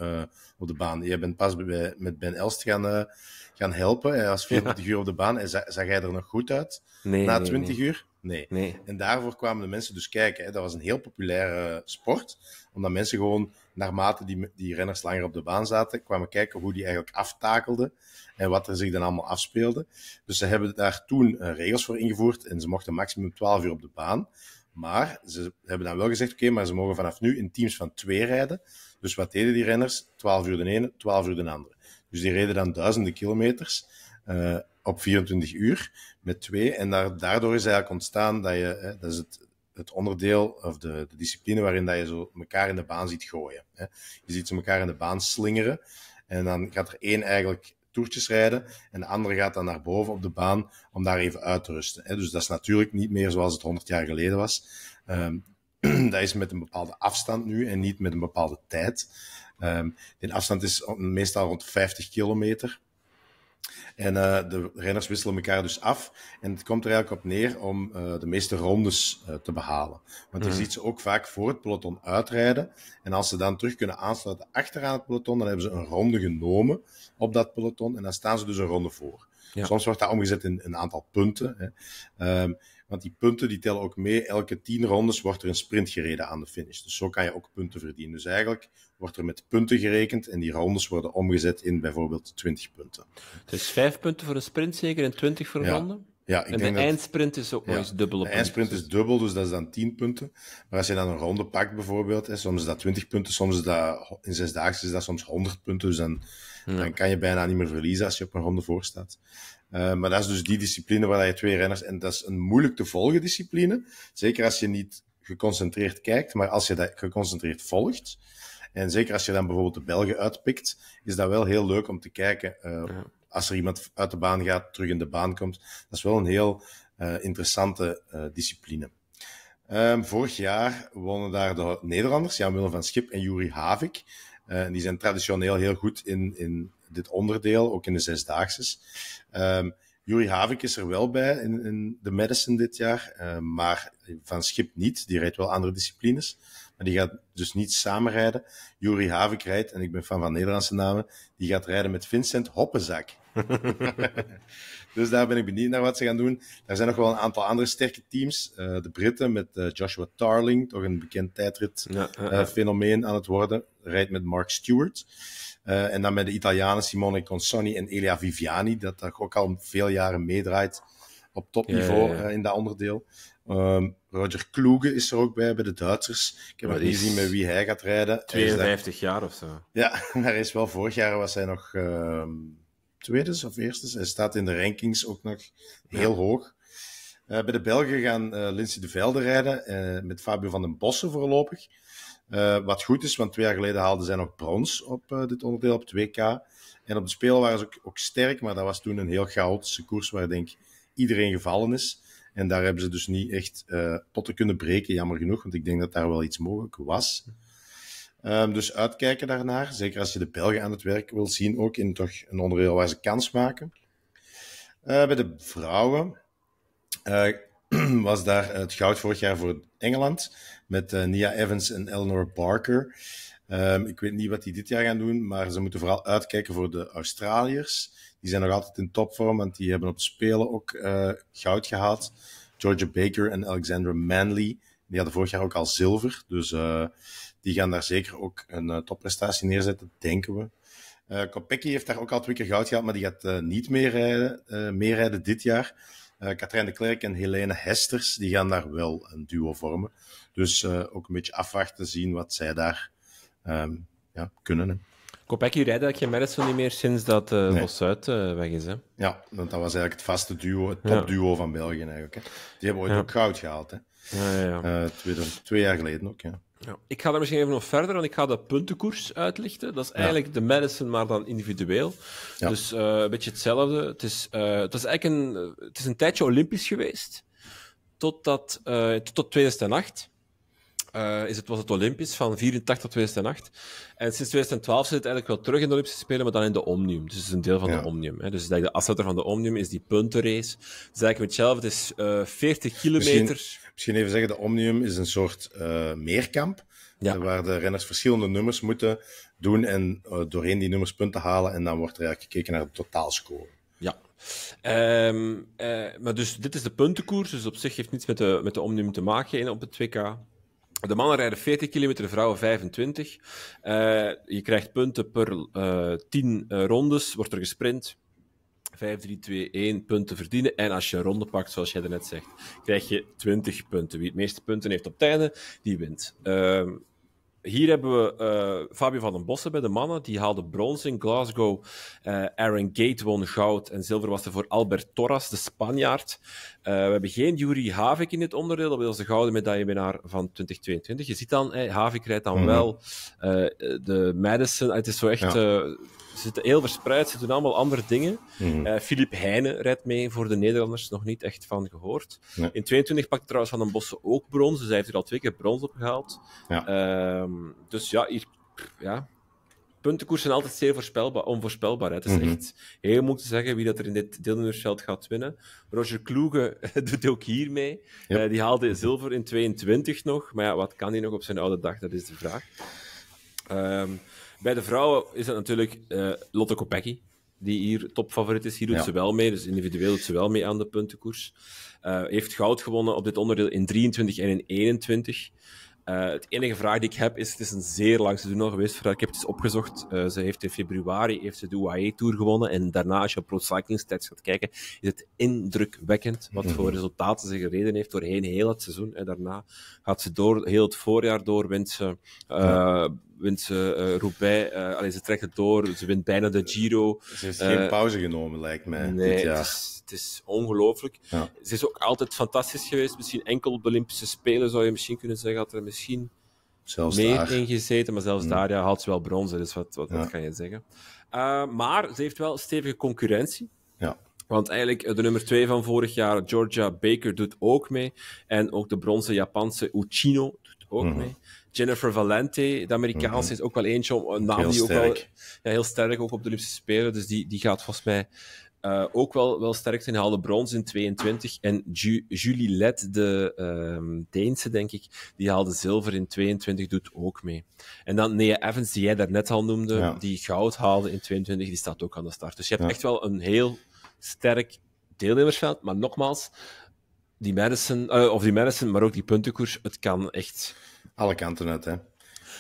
op de baan. Je bent pas bij, met Ben Elst gaan, gaan helpen. Hij was 24 uur op de baan en zag, zag hij er nog goed uit na 20 uur. Nee. En daarvoor kwamen de mensen dus kijken. Hè. Dat was een heel populaire sport, omdat mensen gewoon, naarmate die, die renners langer op de baan zaten, kwamen kijken hoe die eigenlijk aftakelden en wat er zich dan allemaal afspeelde. Dus ze hebben daar toen eh, regels voor ingevoerd en ze mochten maximum 12 uur op de baan. Maar ze hebben dan wel gezegd, oké, maar ze mogen vanaf nu in teams van twee rijden. Dus wat deden die renners? 12 uur de ene, 12 uur de andere. Dus die reden dan duizenden kilometers. Eh, op 24 uur met twee. En daar, daardoor is eigenlijk ontstaan dat je, hè, dat is het, het onderdeel of de, de, discipline waarin dat je zo elkaar in de baan ziet gooien. Hè. Je ziet ze elkaar in de baan slingeren. En dan gaat er één eigenlijk toertjes rijden. En de andere gaat dan naar boven op de baan om daar even uit te rusten. Hè. Dus dat is natuurlijk niet meer zoals het 100 jaar geleden was. Ehm, dat is met een bepaalde afstand nu en niet met een bepaalde tijd. Ehm, de afstand is meestal rond 50 kilometer. En eh, de renners wisselen elkaar dus af. En het komt er eigenlijk op neer om eh, de meeste rondes eh, te behalen. Want je mhm. ziet ze ook vaak voor het peloton uitrijden. En als ze dan terug kunnen aansluiten achteraan het peloton, dan hebben ze een ronde genomen op dat peloton. En dan staan ze dus een ronde voor. Soms wordt dat omgezet in een aantal punten. Hè. Ehm, want die punten die tellen ook mee. Elke tien rondes wordt er een sprint gereden aan de finish. Dus zo kan je ook punten verdienen. Dus eigenlijk wordt er met punten gerekend en die rondes worden omgezet in bijvoorbeeld 20 punten. Dus 5 punten voor een sprint zeker en 20 voor een ronde? Ja, ik en de eindsprint is ook nog eens dubbel. de eindsprint is dubbel, dus dat is dan 10 punten. Maar als je dan een ronde pakt bijvoorbeeld, en soms is dat 20 punten, soms is dat, in zesdaagse is dat soms 100 punten. Dus dan, dan kan je bijna niet meer verliezen als je op een ronde voor staat. Eh, maar dat is dus die discipline waar je twee renners... En dat is een moeilijk te volgen discipline. Zeker als je niet geconcentreerd kijkt, maar als je dat geconcentreerd volgt, en zeker als je dan bijvoorbeeld de Belgen uitpikt, is dat wel heel leuk om te kijken. Eh, als er iemand uit de baan gaat, terug in de baan komt. Dat is wel een heel eh, interessante eh, discipline. Ehm, vorig jaar wonen daar de Nederlanders, Jan-Willem van Schip en Juri Havik. die zijn traditioneel heel goed in, in dit onderdeel, ook in de zesdaagses. Um, ehm, Juri Havik is er wel bij in, in de Madison dit jaar, maar Van Schip niet. Die rijdt wel andere disciplines. Maar die gaat dus niet samenrijden. Juri Havik en ik ben fan van Nederlandse namen, die gaat rijden met Vincent Hoppenzak. dus daar ben ik benieuwd naar wat ze gaan doen. Er zijn nog wel een aantal andere sterke teams. Eh, de Britten met eh, Joshua Tarling, toch een bekend tijdritfenomeen ja, eh, aan het worden, rijdt met Mark Stewart. en dan met de Italianen Simone Consoni en Elia Viviani, dat daar ook al veel jaren meedraait op topniveau eh, in dat onderdeel. Ehm, Roger Kloege is er ook bij, bij de Duitsers. Ik heb maar niet gezien met wie hij gaat rijden. 52 jaar of zo. Ja, maar hij is wel vorig jaar was hij nog uh, tweede of eerste. Hij staat in de rankings ook nog heel hoog. Eh, bij de Belgen gaan uh, Lindsay de Velde rijden met Fabio van den Bossen voorlopig. wat goed is, want twee jaar geleden haalden zij nog brons op dit onderdeel, op 2K. En op de speel waren ze ook, ook, sterk, maar dat was toen een heel chaotische koers waar ik denk iedereen gevallen is. En daar hebben ze dus niet echt uh, potten kunnen breken, jammer genoeg. Want ik denk dat daar wel iets mogelijk was. Ehm, dus uitkijken daarnaar. Zeker als je de Belgen aan het werk wil zien, ook in toch een onderdeel waar ze kans maken. Eh, bij de vrouwen eh, was daar het goud vorig jaar voor Engeland. Met Nia Evans en Eleanor Barker. Ehm, ik weet niet wat die dit jaar gaan doen, maar ze moeten vooral uitkijken voor de Australiërs. Die zijn nog altijd in topvorm, want die hebben op het Spelen ook eh, goud gehaald. Georgia Baker en Alexandra Manley, die hadden vorig jaar ook al zilver. Dus eh, die gaan daar zeker ook een eh, topprestatie neerzetten, denken we. Uh, heeft daar ook al twee keer goud gehaald, maar die gaat niet meer rijden, meer rijden dit jaar. Uh, de Klerk en Helene Hesters, die gaan daar wel een duo vormen. Dus ook een beetje afwachten, zien wat zij daar ehm, ja, kunnen. Kopecky rijdt eigenlijk geen Madison niet meer sinds dat uh, eh, Zuid eh, weg is. Hè? Ja, want dat was eigenlijk het vaste duo, het topduo van België eigenlijk. Hè. Die hebben ooit ook goud gehaald. Hè. Eh, twee, jaar geleden ook, ja. Ik ga daar misschien even nog verder, want ik ga de puntenkoers uitlichten. Dat is eigenlijk de Madison, maar dan individueel. Dus een beetje hetzelfde. Het is, het, eigenlijk een, het is een tijdje Olympisch geweest, totdat, tot 2008. Eh, is het, was het Olympisch van 84 tot 2008. En sinds 2012 zit het eigenlijk wel terug in de Olympische Spelen, maar dan in de Omnium. Dus het is een deel van de Omnium. Hè. Dus de afzetter van de Omnium is die puntenrace. dus eigenlijk met zelf, het is uh, eh, 40 kilometer. Misschien, misschien, even zeggen, de Omnium is een soort eh, meerkamp. Waar de renners verschillende nummers moeten doen en doorheen die nummers punten halen. En dan wordt er eigenlijk gekeken naar de totaalscore. Ja, ehm, maar dus dit is de puntenkoers, dus op zich heeft niets met de, met de Omnium te maken op het 2K. De mannen rijden 40 kilometer, de vrouwen 25. Uh, eh, je krijgt punten per uh, 10 uh, rondes, wordt er gesprint. 5, 3, 2, 1 punten verdienen. En als je een ronde pakt, zoals jij net zegt, krijg je 20 punten. Wie het meeste punten heeft op het einde, die wint. Ehm, hier hebben we eh, Fabio van den Bossen bij de mannen. Die haalde brons in Glasgow. Eh, Aaron Gate won goud. En zilver was er voor Albert Torras, de Spanjaard. Eh, we hebben geen Jury Havik in dit onderdeel. Dat was de gouden medaillewinnaar van 2022. Je ziet dan, hey, Havik rijdt dan mhm. wel. de Madison, het is zo echt zitten heel verspreid, ze doen allemaal andere dingen. Mm. Uh, eh, Filip Heijnen rijdt mee voor de Nederlanders, nog niet echt van gehoord. In 22 pakte trouwens Van den Bossen ook brons, dus hij heeft er al twee keer brons opgehaald. Ja. Ehm, dus ja, hier, ja, puntenkoers zijn altijd zeer voorspelbaar, onvoorspelbaar. Het is mhm. echt heel moeilijk te zeggen wie dat er in dit deelnemersveld gaat winnen. Roger Kloege doet ook hier mee. Eh, die haalde zilver in 22 nog. Maar ja, wat kan hij nog op zijn oude dag? Dat is de vraag. Ehm, bij de vrouwen is het natuurlijk eh, Lotte Kopecky, die hier topfavoriet is. Hier doet ze wel mee, dus individueel doet ze wel mee aan de puntenkoers. Uh, heeft goud gewonnen op dit onderdeel in 23 en in 21. Uh, eh, het enige vraag die ik heb is, het is een zeer lang seizoen al geweest, ik heb het eens opgezocht. ze heeft in februari heeft ze de UAE Tour gewonnen en daarna, als je op Pro Cycling Stats gaat kijken, is het indrukwekkend wat mhm. voor resultaten ze gereden heeft doorheen heel het seizoen. En daarna gaat ze door heel het voorjaar door, wint ze wint ze uh, Roubaix. Uh, ze trekt het door, ze wint bijna de Giro. Ze heeft geen eh, pauze genomen, lijkt mij. Nee, dit Het, is, ongelooflijk. Ze is ook altijd fantastisch geweest. Misschien enkel op de Olympische Spelen zou je misschien kunnen zeggen dat er misschien zelfs meer daar. in gezeten. Maar zelfs mm. daar ja, haalt ze wel bronzen, dus wat, wat, kan je zeggen. maar ze heeft wel stevige concurrentie. Ja. Want eigenlijk de nummer 2 van vorig jaar, Georgia Baker, doet ook mee. En ook de bronzen Japanse Uchino doet ook mhm. mee. Jennifer Valente, de Amerikaanse, mhm. is ook wel eentje, een naam die ook ja, heel sterk ook op de Olympische Spelen. Dus die, die gaat volgens mij eh, ook wel, wel sterk zijn. Haalde brons in 22. En Julie Let, de ehm, Deense, denk ik, die haalde zilver in 22, doet ook mee. En dan Nea Evans, die jij daarnet al noemde, die goud haalde in 22, die staat ook aan de start. Dus je hebt echt wel een heel sterk deelnemersveld. Maar nogmaals, die Madison, eh, of die Madison, maar ook die puntenkoers, het kan echt alle kanten uit, hè.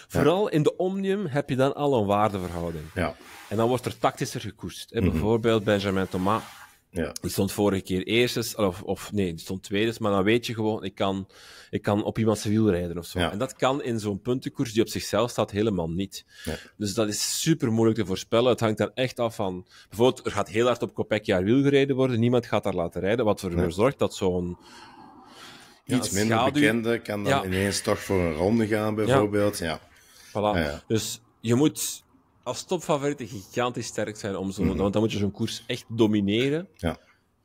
Vooral in de omnium heb je dan al een waardeverhouding. Ja. En dan wordt er tactischer gekoest. Mhm. Bijvoorbeeld Benjamin Thomas. Ja. Die stond vorige keer eerstes, of, of nee, die stond tweede, maar dan weet je gewoon, ik kan, ik kan op iemands wiel rijden of zo. Ja. En dat kan in zo'n puntenkoers die op zichzelf staat helemaal niet. Ja. Dus dat is super moeilijk te voorspellen. Het hangt daar echt af van, bijvoorbeeld, er gaat heel hard op Kopecky jaar wiel gereden worden, niemand gaat daar laten rijden, wat ervoor zorgt dat zo'n iets minder bekende kan dan ineens toch voor een ronde gaan, bijvoorbeeld. Ja. Voilà. Dus je moet als topfavoriete gigantisch sterk zijn om zo'n... Mhm. Want dan moet je zo'n koers echt domineren. Ja.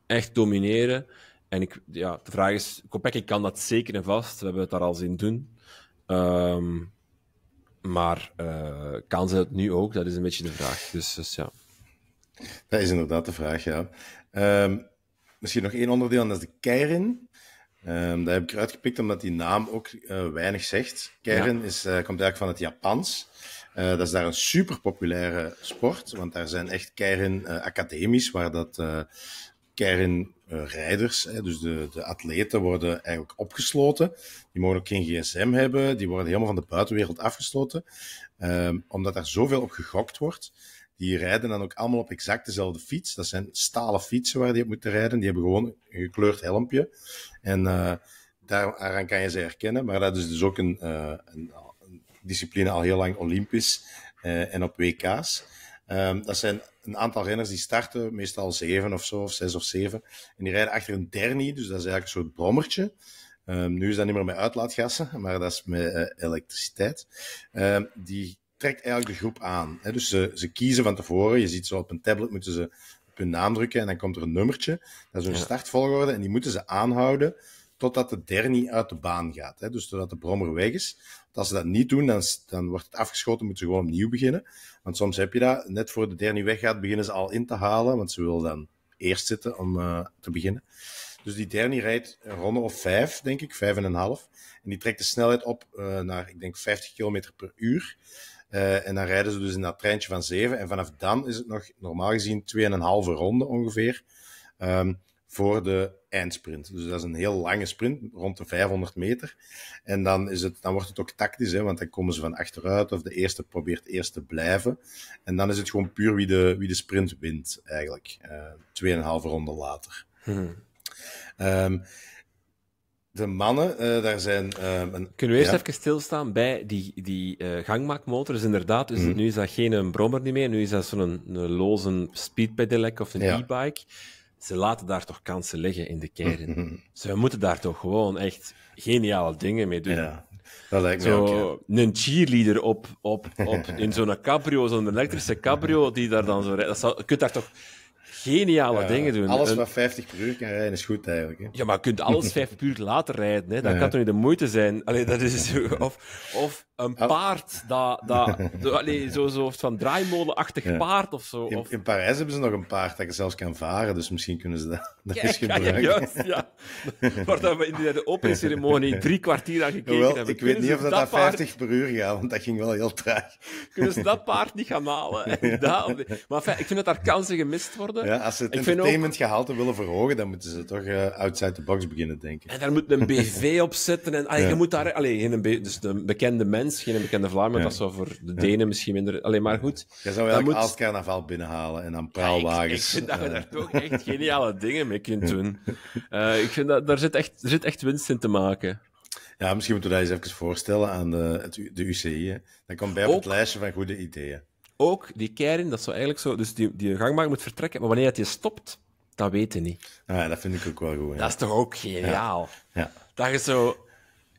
Echt domineren. En ik, ja, de vraag is, Kopecky kan dat zeker en vast. We hebben het daar al zien doen. Ehm, maar eh, kan ze het nu ook? Dat is een beetje de vraag. Dus, dus ja. Dat is inderdaad de vraag, ja. Ehm, misschien nog één onderdeel, en dat is de Keirin. Um, dat heb ik eruit gepikt omdat die naam ook eh, weinig zegt. Keirin is, eh, komt eigenlijk van het Japans. Eh, dat is daar een super populaire sport, want daar zijn echt Keirin academisch waar dat Keirin-rijders, dus de, de atleten, worden eigenlijk opgesloten. Die mogen ook geen gsm hebben, die worden helemaal van de buitenwereld afgesloten, ehm, omdat daar zoveel op gegokt wordt. Die rijden dan ook allemaal op exact dezelfde fiets. Dat zijn stalen fietsen waar die op moeten rijden. Die hebben gewoon een gekleurd helmpje. En uh, daaraan kan je ze herkennen. Maar dat is dus ook een, eh, een, discipline al heel lang olympisch eh, en op WK's. Ehm, dat zijn een aantal renners die starten, meestal zeven of zo, of zes of zeven. En die rijden achter een dernie, dus dat is eigenlijk een soort brommertje. Ehm, nu is dat niet meer met uitlaatgassen, maar dat is met elektriciteit. Ehm, die trekt eigenlijk de groep aan. Hè? Dus ze, ze kiezen van tevoren. Je ziet zo op een tablet moeten ze op hun naam drukken en dan komt er een nummertje. Dat is hun startvolgorde en die moeten ze aanhouden totdat de dernie uit de baan gaat. Hè? Dus totdat de brommer weg is. Want als ze dat niet doen, dan, dan wordt het afgeschoten, moeten ze gewoon opnieuw beginnen. Want soms heb je dat, net voor de dernie weggaat, beginnen ze al in te halen, want ze willen dan eerst zitten om eh, te beginnen. Dus die dernie rijdt een ronde of vijf, denk ik, vijf en een half. En die trekt de snelheid op eh, naar, ik denk, 50 km per uur. Eh, en dan rijden ze dus in dat treintje van zeven. En vanaf dan is het nog normaal gezien 2,5 ronde ongeveer ehm, voor de eindsprint. Dus dat is een heel lange sprint, rond de 500 meter. En dan, is het, dan wordt het ook tactisch, hè, want dan komen ze van achteruit of de eerste probeert eerst te blijven. En dan is het gewoon puur wie de, wie de sprint wint, eigenlijk. Uh, eh, 2,5 ronde later. Hmm de mannen, eh, daar zijn... Ehm, een... Kunnen we eerst even stilstaan bij die, die uh, gangmaakmotor? Dus inderdaad, dus mhm. nu is dat geen eh, brommer niet meer, nu is dat zo'n loze speedpedelec of een e-bike. Ze laten daar toch kansen liggen in de kern. Mhm. Ze moeten daar toch gewoon echt geniale dingen mee doen. Ja. Dat lijkt zo, ook, ja. Een cheerleader op, op, op, in zo'n cabrio, zo'n elektrische cabrio, die daar dan zo rijdt. je kunt daar toch geniale dingen doen. Alles wat 50 per uur kan rijden is goed eigenlijk. Hè? Ja, maar je kunt alles 50 per uur later rijden. Hè? Dat kan toch niet de moeite zijn? Allee, dat is of, of een paard, dat, dat, allee, zo, zo van draaimolenachtig paard of zo. Of... In, Parijs hebben ze nog een paard dat je zelfs kan varen, dus misschien kunnen ze dat, dat gebruiken. Ja, ja. Waar dat we in de ceremonie drie kwartier aan gekeken hebben. Ik weet niet of dat, dat 50 per uur gaat, want dat ging wel heel traag. Kunnen ze dat paard niet gaan halen? Dat, maar ik vind dat daar kansen gemist worden als ze het ik gehalte willen verhogen, dan moeten ze toch uh, outside the box beginnen denken. En daar moet een BV op zitten. En, Je moet daar... alleen geen dus een bekende mens, geen bekende Vlaam, ja. dat zou voor de Denen misschien minder... Alleen maar goed. Je zou wel moet... als carnaval binnenhalen en dan praalwagens. ik, vind dat je daar toch echt geniale dingen mee kunt doen. Eh, ik vind dat... Daar zit echt, er zit echt winst in te maken. Ja, misschien moeten we dat eens even voorstellen aan eh, de, de UCI. Dan komt bij op het lijstje van goede ideeën ook die keirin, dat zou eigenlijk zo... Dus die, die gangmaker moet vertrekken, maar wanneer dat je stopt, dat weten niet. Ja, dat vind ik ook wel goed. Dat is toch ook geniaal? Ja. Dat je zo...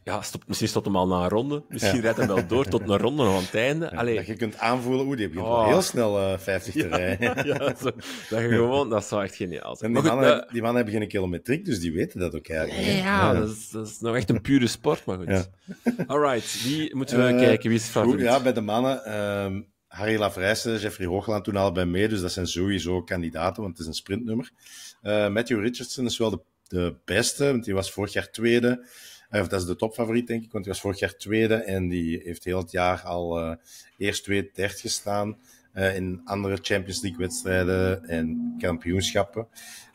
Ja, stopt, misschien stopt hem al na een ronde. Misschien rijdt hij wel door tot een ronde aan het einde. Dat je kunt aanvoelen, oeh die begint oh. heel snel uh, eh, 50 te rijden. Ja, zo, dat je gewoon... Dat zou echt geniaal zijn. En die, mannen, eh, die hebben geen kilometriek, dus die weten dat ook eigenlijk. Ja, dat is, dat, is, echt een pure sport, maar goed. Alright, die moeten we eh, kijken. Wie is favoriet? ja, bij de mannen... Ehm, Harry Lavrijsen en Jeffrey Hoogland toen al bij mee, dus dat zijn sowieso kandidaten, want het is een sprintnummer. Eh, Matthew Richardson is wel de, de beste, want die was vorig jaar tweede. Eh, of dat is de topfavoriet, denk ik, want die was vorig jaar tweede en die heeft heel het jaar al uh, eerst twee dert gestaan in andere Champions League-wedstrijden en kampioenschappen.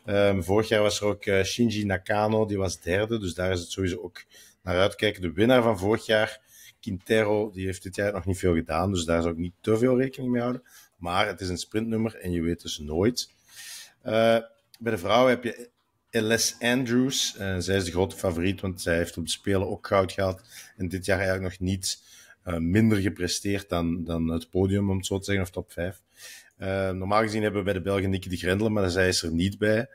Ehm, vorig jaar was er ook Shinji Nakano, die was derde, dus daar is het sowieso ook naar uitkijken. De winnaar van vorig jaar Quintero die heeft dit jaar nog niet veel gedaan, dus daar zou ik niet te veel rekening mee houden. Maar het is een sprintnummer en je weet dus nooit. Eh, bij de vrouwen heb je Els Andrews. Eh, zij is de grote favoriet, want zij heeft op de Spelen ook goud gehad. En dit jaar eigenlijk nog niet eh, minder gepresteerd dan, dan het podium, om het zo te zeggen, of top 5. normaal gezien hebben we bij de Belgen Nicky de Grendelen, maar zij is er niet bij.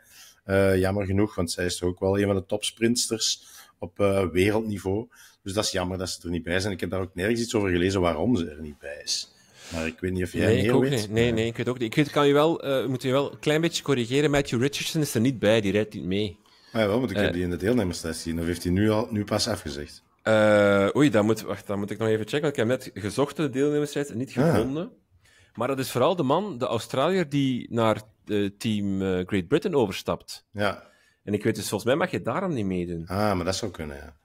jammer genoeg, want zij is toch ook wel een van de topsprinsters op wereldniveau. Dus dat is jammer dat ze er niet bij zijn. Ik heb daar ook nergens iets over gelezen waarom ze er niet bij is. Maar ik weet niet of jij meer weet. Nee, nee, ik weet ook niet. Ik weet, kan je wel, eh, moet je wel een klein beetje corrigeren. Matthew Richardson is er niet bij, die rijdt niet mee. Ah, ja, wel, moet ik eh. die in de deelnemerslijst zien? Of heeft hij nu, al, nu pas afgezegd? Eh, oei, dat moet, wacht, moet ik nog even checken. Want ik heb net gezocht de deelnemerslijst en niet ah. gevonden. Maar dat is vooral de man, de Australier, die naar Team Great Britain overstapt. Ja. En ik weet dus, volgens mij mag je daarom niet meedoen. Ah, maar dat zou kunnen, ja.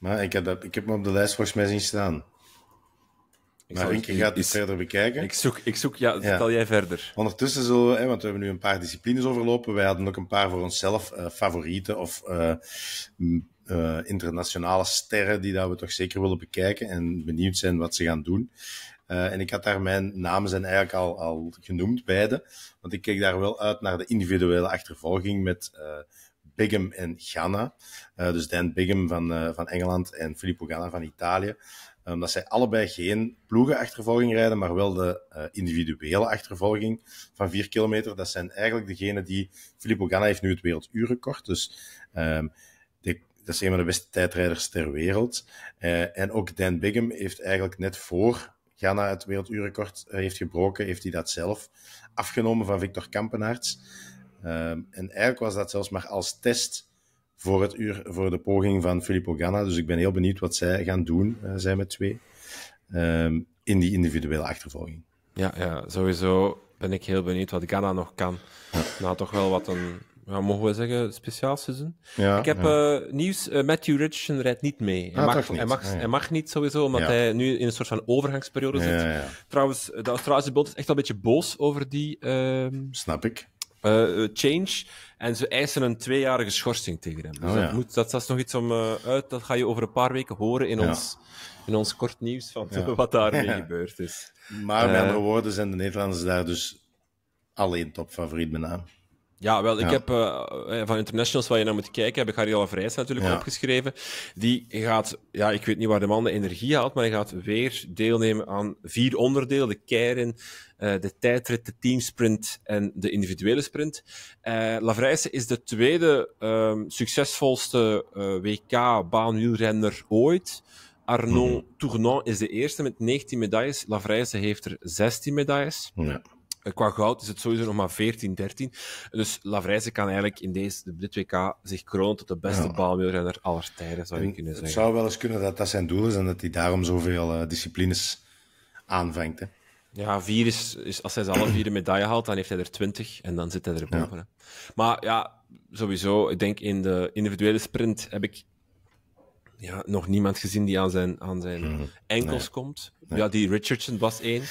Maar ik heb, dat, ik heb me op de lijst volgens mij zien staan. Ik maar Rinke gaat het verder bekijken. Ik zoek, ik zoek ja, vertel jij verder. Ondertussen zullen we, hè, want we hebben nu een paar disciplines overlopen. Wij hadden ook een paar voor onszelf eh, favorieten of eh, eh, internationale sterren die dat we toch zeker willen bekijken en benieuwd zijn wat ze gaan doen. en ik had daar mijn namen zijn eigenlijk al, al genoemd, beide. Want ik keek daar wel uit naar de individuele achtervolging met Bigham en Ghana. Eh, dus Dan Bigham van, eh, van Engeland en Filippo Ganna van Italië. Ehm, dat zij allebei geen ploegenachtervolging rijden, maar wel de eh, individuele achtervolging van 4 kilometer. Dat zijn eigenlijk degenen die. Filippo Ganna heeft nu het werelduurrecord. Dus ehm, dat is een van de beste tijdrijders ter wereld. en ook Dan Bigham heeft eigenlijk net voor Ghana het werelduurrecord heeft gebroken, heeft hij dat zelf afgenomen van Victor Kampenaerts. Ehm, en eigenlijk was dat zelfs maar als test voor, het uur, voor de poging van Filippo Ganna. Dus ik ben heel benieuwd wat zij gaan doen, uh, zij met twee, ehm, in die individuele achtervolging. Ja, ja, sowieso ben ik heel benieuwd wat Ganna nog kan. Ja. Nou, toch wel wat een, ja, mogen we zeggen, speciaal seizoen. Ja, ik heb eh, nieuws, eh, Matthew Richardson rijdt niet mee. Hij, ah, mag, niet. Hij, mag, ah, hij mag niet sowieso, omdat hij nu in een soort van overgangsperiode zit. Trouwens, de Australische bond is echt al een beetje boos over die... Ehm, Snap ik. Eh, eh, change. En ze eisen een tweejarige schorsing tegen hem. Dus oh, dat, moet, dat, is nog iets om eh, uit. Dat ga je over een paar weken horen in, ons, in ons kort nieuws van ja. wat daarmee gebeurd is. Maar met andere woorden zijn de Nederlanders daar dus alleen topfavoriet bijna. Ja, wel, ik heb eh, eh, van internationals waar je naar moet kijken, heb ik Ariel Vrijs natuurlijk opgeschreven. Die gaat, ja, ik weet niet waar de man de energie haalt, maar hij gaat weer deelnemen aan vier onderdelen. De keirin, eh, de tijdrit, de teamsprint en de individuele sprint. Uh, is de tweede ehm, succesvolste WK-baanwielrenner ooit. Arnaud mm. Tournon is de eerste met 19 medailles. Lavrijse heeft er 16 medailles. Ja qua goud is het sowieso nog maar 14, 13. Dus Lavrijze kan eigenlijk in deze, dit WK zich kronen tot de beste ja. baanwielrenner aller tijden, zou en kunnen zeggen. Het zou wel eens kunnen dat dat zijn doel is en dat hij daarom zoveel eh, disciplines aanvangt. Hè? Ja, vier is, is, als hij zijn alle vier de medaille haalt, dan heeft hij er twintig en dan zit hij er boven. Maar ja, sowieso, ik denk in de individuele sprint heb ik ja, nog niemand gezien die aan zijn, aan zijn hmm. enkels komt. Ja, die Richardson was één.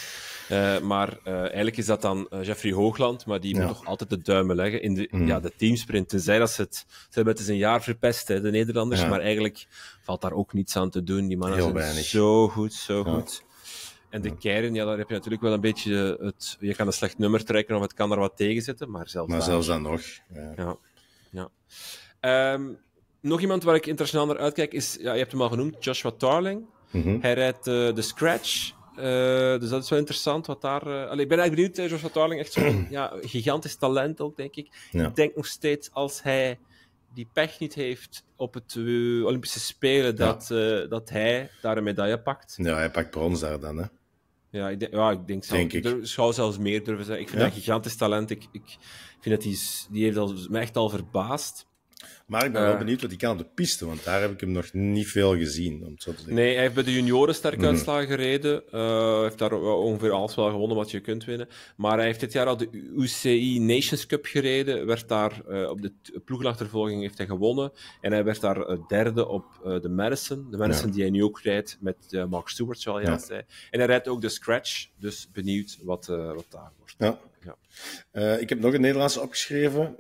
Eh, maar eh, eigenlijk is dat dan eh, Jeffrey Hoogland, maar die moet nog altijd de duimen leggen in de, mm. ja, de teamsprint. Tenzij dat ze het, ze hebben het eens een jaar verpest, hè, de Nederlanders, maar eigenlijk valt daar ook niets aan te doen. Die mannen Heel zijn zo goed, zo goed. En de Keiren, ja, daar heb je natuurlijk wel een beetje het, je kan een slecht nummer trekken of het kan er wat tegen zitten, maar zelfs Maar zelfs dan nog. Ja. ja. Ehm, nog iemand waar ik internationaal naar uitkijk is, ja, je hebt hem al genoemd, Joshua Tarling. Mhm. Hij rijdt eh, de Scratch. Eh, dus dat is wel interessant wat daar. Eh, allee, ik ben eigenlijk benieuwd, eh, Joshua Tarling, echt zo'n ja, gigantisch talent ook, denk ik. Ik denk nog steeds als hij die pech niet heeft op het Olympische Spelen, dat, dat hij daar een medaille pakt. Ja, hij pakt brons daar dan, hè? Ja, ik, ja, ik denk, zelf, ik. zou zelfs meer durven zijn. Ik vind dat een gigantisch talent. Ik, ik vind dat die, die heeft al, me echt al verbaasd. Maar ik ben wel eh. benieuwd wat hij kan op de piste, want daar heb ik hem nog niet veel gezien. Om zo te zeggen. Nee, hij heeft bij de junioren sterk mhm. uitslagen gereden. Uh, heeft daar ongeveer alles wel gewonnen wat je kunt winnen. Maar hij heeft dit jaar al de UCI Nations Cup gereden. Werd daar eh, op de ploeglachtervolging heeft hij gewonnen. En hij werd daar derde op de Madison. De Madison die hij nu ook rijdt met Mark Stewart, zoals je al zei. En hij rijdt ook de Scratch. Dus benieuwd wat, wat daar wordt. Ja. ik heb nog een Nederlands opgeschreven.